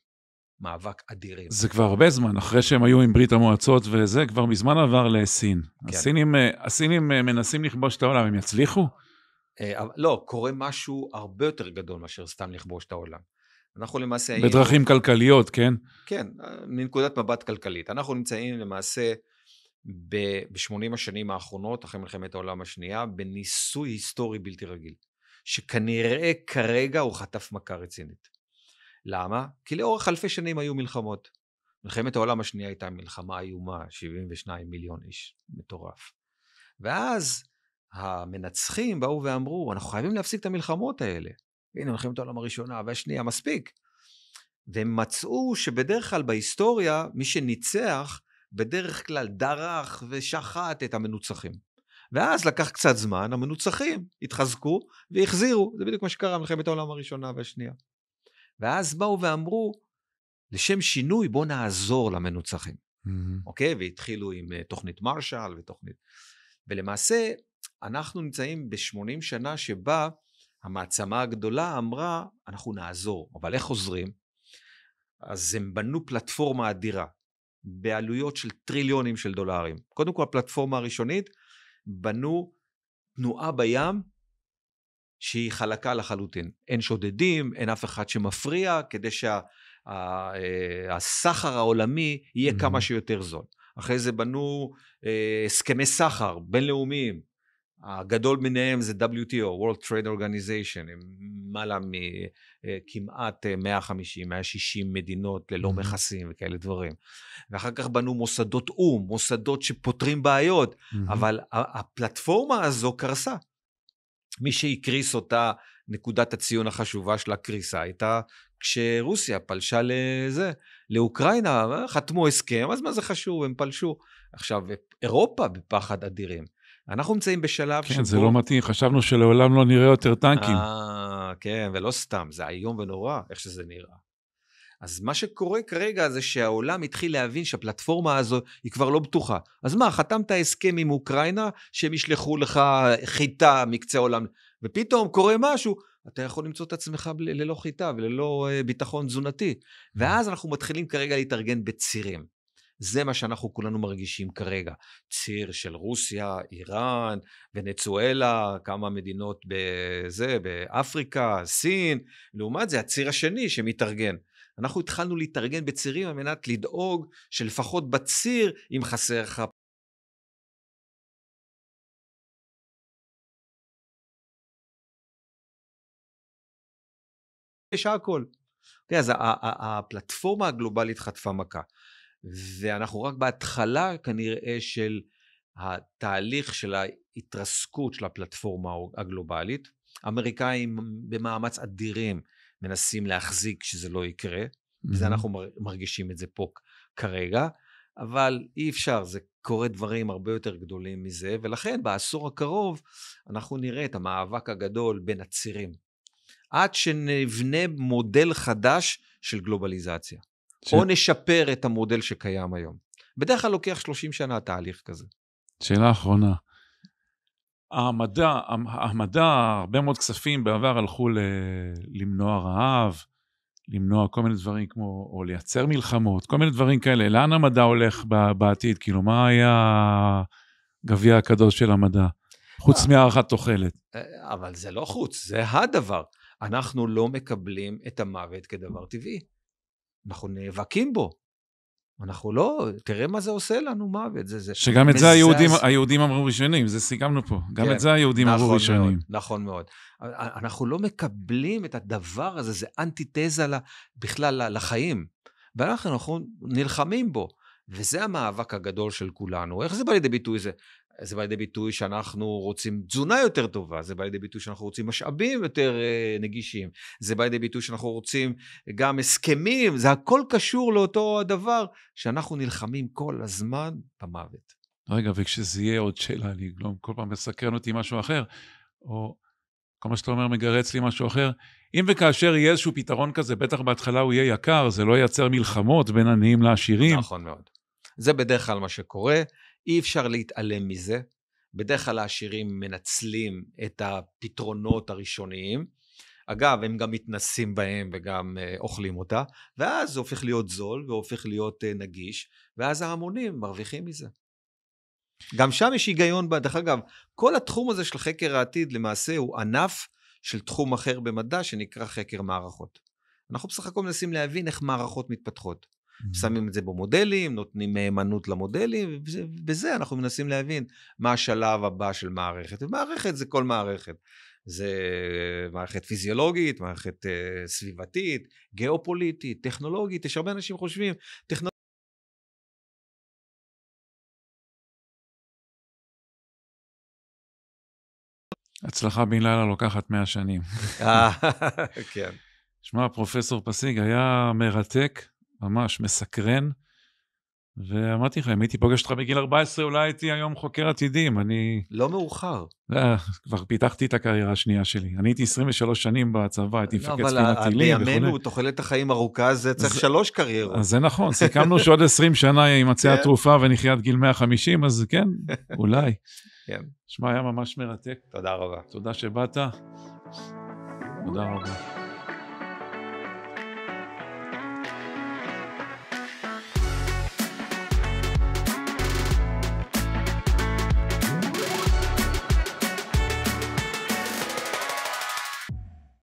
C: מאבק אדירים. זה כבר הרבה
A: זמן, אחרי שהם היו עם ברית המועצות וזה, כבר מזמן עבר לסין. כן. הסינים, אה, הסינים מנסים לכבוש את העולם, הם יצליחו?
C: אה, לא, קורה משהו הרבה יותר גדול מאשר סתם לכבוש את העולם. אנחנו למעשה... בדרכים היינו... כלכליות, כן? כן, מנקודת מבט כלכלית. אנחנו נמצאים למעשה ב-80 השנים האחרונות, אחרי מלחמת העולם השנייה, בניסוי היסטורי בלתי רגיל, שכנראה כרגע הוא חטף מכה רצינית. למה? כי לאורך אלפי שנים היו מלחמות. מלחמת העולם השנייה הייתה מלחמה איומה, 72 מיליון איש, מטורף. ואז המנצחים באו ואמרו, אנחנו חייבים להפסיק את המלחמות האלה. הנה מלחמת העולם הראשונה והשנייה, מספיק. והם מצאו שבדרך כלל בהיסטוריה, מי שניצח, בדרך כלל דרך ושחט את המנוצחים. ואז לקח קצת זמן, המנוצחים התחזקו והחזירו. זה בדיוק מה שקרה במלחמת העולם הראשונה והשנייה. ואז באו ואמרו, לשם שינוי בואו נעזור למנוצחים. Mm-hmm. אוקיי? והתחילו עם uh, תוכנית מרשל ותוכנית... ולמעשה, אנחנו נמצאים ב-80 שנה שבה המעצמה הגדולה אמרה, אנחנו נעזור, אבל איך עוזרים? אז הם בנו פלטפורמה אדירה, בעלויות של טריליונים של דולרים. קודם כל, הפלטפורמה הראשונית, בנו תנועה בים שהיא חלקה לחלוטין. אין שודדים, אין אף אחד שמפריע, כדי שהסחר שה, אה, העולמי יהיה mm-hmm. כמה שיותר זול. אחרי זה בנו אה, הסכמי סחר בינלאומיים, הגדול ביניהם זה WTO, World Trade Organization, הם מעלה מכמעט 150-160 מדינות ללא mm-hmm. מכסים וכאלה דברים. ואחר כך בנו מוסדות או"ם, מוסדות שפותרים בעיות, mm-hmm. אבל הפלטפורמה הזו קרסה. מי שהקריס אותה, נקודת הציון החשובה של הקריסה הייתה כשרוסיה פלשה לזה, לאוקראינה, אה, חתמו הסכם, אז מה זה חשוב, הם פלשו. עכשיו, אירופה בפחד אדירים. אנחנו נמצאים בשלב כן, שבו... כן, זה לא
A: מתאים, חשבנו שלעולם לא נראה יותר טנקים.
C: אה, כן, ולא סתם, זה איום ונורא, איך שזה נראה. אז מה שקורה כרגע זה שהעולם התחיל להבין שהפלטפורמה הזו היא כבר לא בטוחה. אז מה, חתמת הסכם עם אוקראינה, שהם ישלחו לך חיטה מקצה העולם, ופתאום קורה משהו, אתה יכול למצוא את עצמך ב- ללא חיטה וללא אה, ביטחון תזונתי. Mm. ואז אנחנו מתחילים כרגע להתארגן בצירים. זה מה שאנחנו כולנו מרגישים כרגע. ציר של רוסיה, איראן, ונצואלה, כמה מדינות בזה, באפריקה, סין. לעומת זה, הציר השני שמתארגן. אנחנו התחלנו להתארגן בצירים על מנת לדאוג
B: שלפחות בציר, אם חסר לך יש הכל. Okay, אז הפלטפורמה הגלובלית חטפה מכה.
C: ואנחנו רק בהתחלה כנראה של התהליך של ההתרסקות של הפלטפורמה הגלובלית. האמריקאים במאמץ אדירים מנסים להחזיק שזה לא יקרה, mm-hmm. אנחנו מרגישים את זה פה כרגע, אבל אי אפשר, זה קורה דברים הרבה יותר גדולים מזה, ולכן בעשור הקרוב אנחנו נראה את המאבק הגדול בין הצירים. עד שנבנה מודל חדש של גלובליזציה. ש... או נשפר את המודל שקיים היום. בדרך כלל לוקח 30 שנה תהליך כזה.
A: שאלה אחרונה. המדע, המדע, הרבה מאוד כספים בעבר הלכו ל, למנוע רעב, למנוע כל מיני דברים כמו, או לייצר מלחמות, כל מיני דברים כאלה. לאן המדע הולך בעתיד? כאילו, מה היה הגביע הקדוש של המדע? חוץ אה. מהערכת תוחלת.
C: אה, אבל זה לא חוץ, זה הדבר. אנחנו לא מקבלים את המוות כדבר טבעי. אנחנו נאבקים בו. אנחנו לא, תראה מה זה עושה לנו מוות. זה, זה שגם את זה זה, היהודים, זה
A: היהודים אמרו ראשונים, זה סיכמנו פה. גם כן, את זה היהודים נכון אמרו מאוד, ראשונים.
C: נכון מאוד. אנחנו לא מקבלים את הדבר הזה, זה אנטיתזה בכלל לחיים. ואנחנו נלחמים בו. וזה המאבק הגדול של כולנו. איך זה בא לידי ביטוי? זה זה בא לידי ביטוי שאנחנו רוצים תזונה יותר טובה, זה בא לידי ביטוי שאנחנו רוצים משאבים יותר אה, נגישים, זה בא לידי ביטוי שאנחנו רוצים גם הסכמים, זה הכל קשור לאותו הדבר שאנחנו נלחמים כל הזמן במוות.
A: רגע, וכשזה יהיה עוד שאלה, אני לא כל פעם מסקרן אותי משהו אחר, או כל מה שאתה אומר מגרץ לי משהו אחר. אם וכאשר יהיה איזשהו פתרון כזה, בטח בהתחלה הוא יהיה יקר, זה לא ייצר מלחמות בין עניים לעשירים.
C: נכון מאוד. זה בדרך כלל מה שקורה. אי אפשר להתעלם מזה. בדרך כלל העשירים מנצלים את הפתרונות הראשוניים. אגב, הם גם מתנסים בהם וגם אה, אוכלים אותה, ואז זה הופך להיות זול והופך להיות אה, נגיש, ואז ההמונים מרוויחים מזה. גם שם יש היגיון, דרך אגב, כל התחום הזה של חקר העתיד למעשה הוא ענף של תחום אחר במדע שנקרא חקר מערכות. אנחנו בסך הכל מנסים להבין איך מערכות מתפתחות. Mm-hmm. שמים את זה במודלים, נותנים מהימנות למודלים, ובזה אנחנו מנסים להבין מה השלב הבא של מערכת. ומערכת זה כל מערכת. זה מערכת פיזיולוגית, מערכת
B: uh, סביבתית, גיאופוליטית, טכנולוגית, יש הרבה אנשים חושבים, טכנולוגית. הצלחה בן לילה לוקחת 100 שנים. אה,
C: כן.
A: שמע, פרופסור פסיג, היה מרתק. ממש מסקרן. ואמרתי לך, אם הייתי פוגש אותך בגיל 14, אולי הייתי היום חוקר עתידים, אני...
C: לא מאוחר.
A: אה, כבר פיתחתי את הקריירה השנייה שלי. אני הייתי 23 שנים בצבא, הייתי לא, מפקד ספינת טילים וכו'. אבל בימינו,
C: תוחלת החיים ארוכה, זה צריך שלוש קריירות. אז זה נכון, סיכמנו שעוד
A: 20 שנה יימצא התרופה כן. ונחיה עד גיל 150, אז כן, אולי. כן. שמע, היה ממש מרתק. תודה רבה. תודה שבאת. תודה רבה.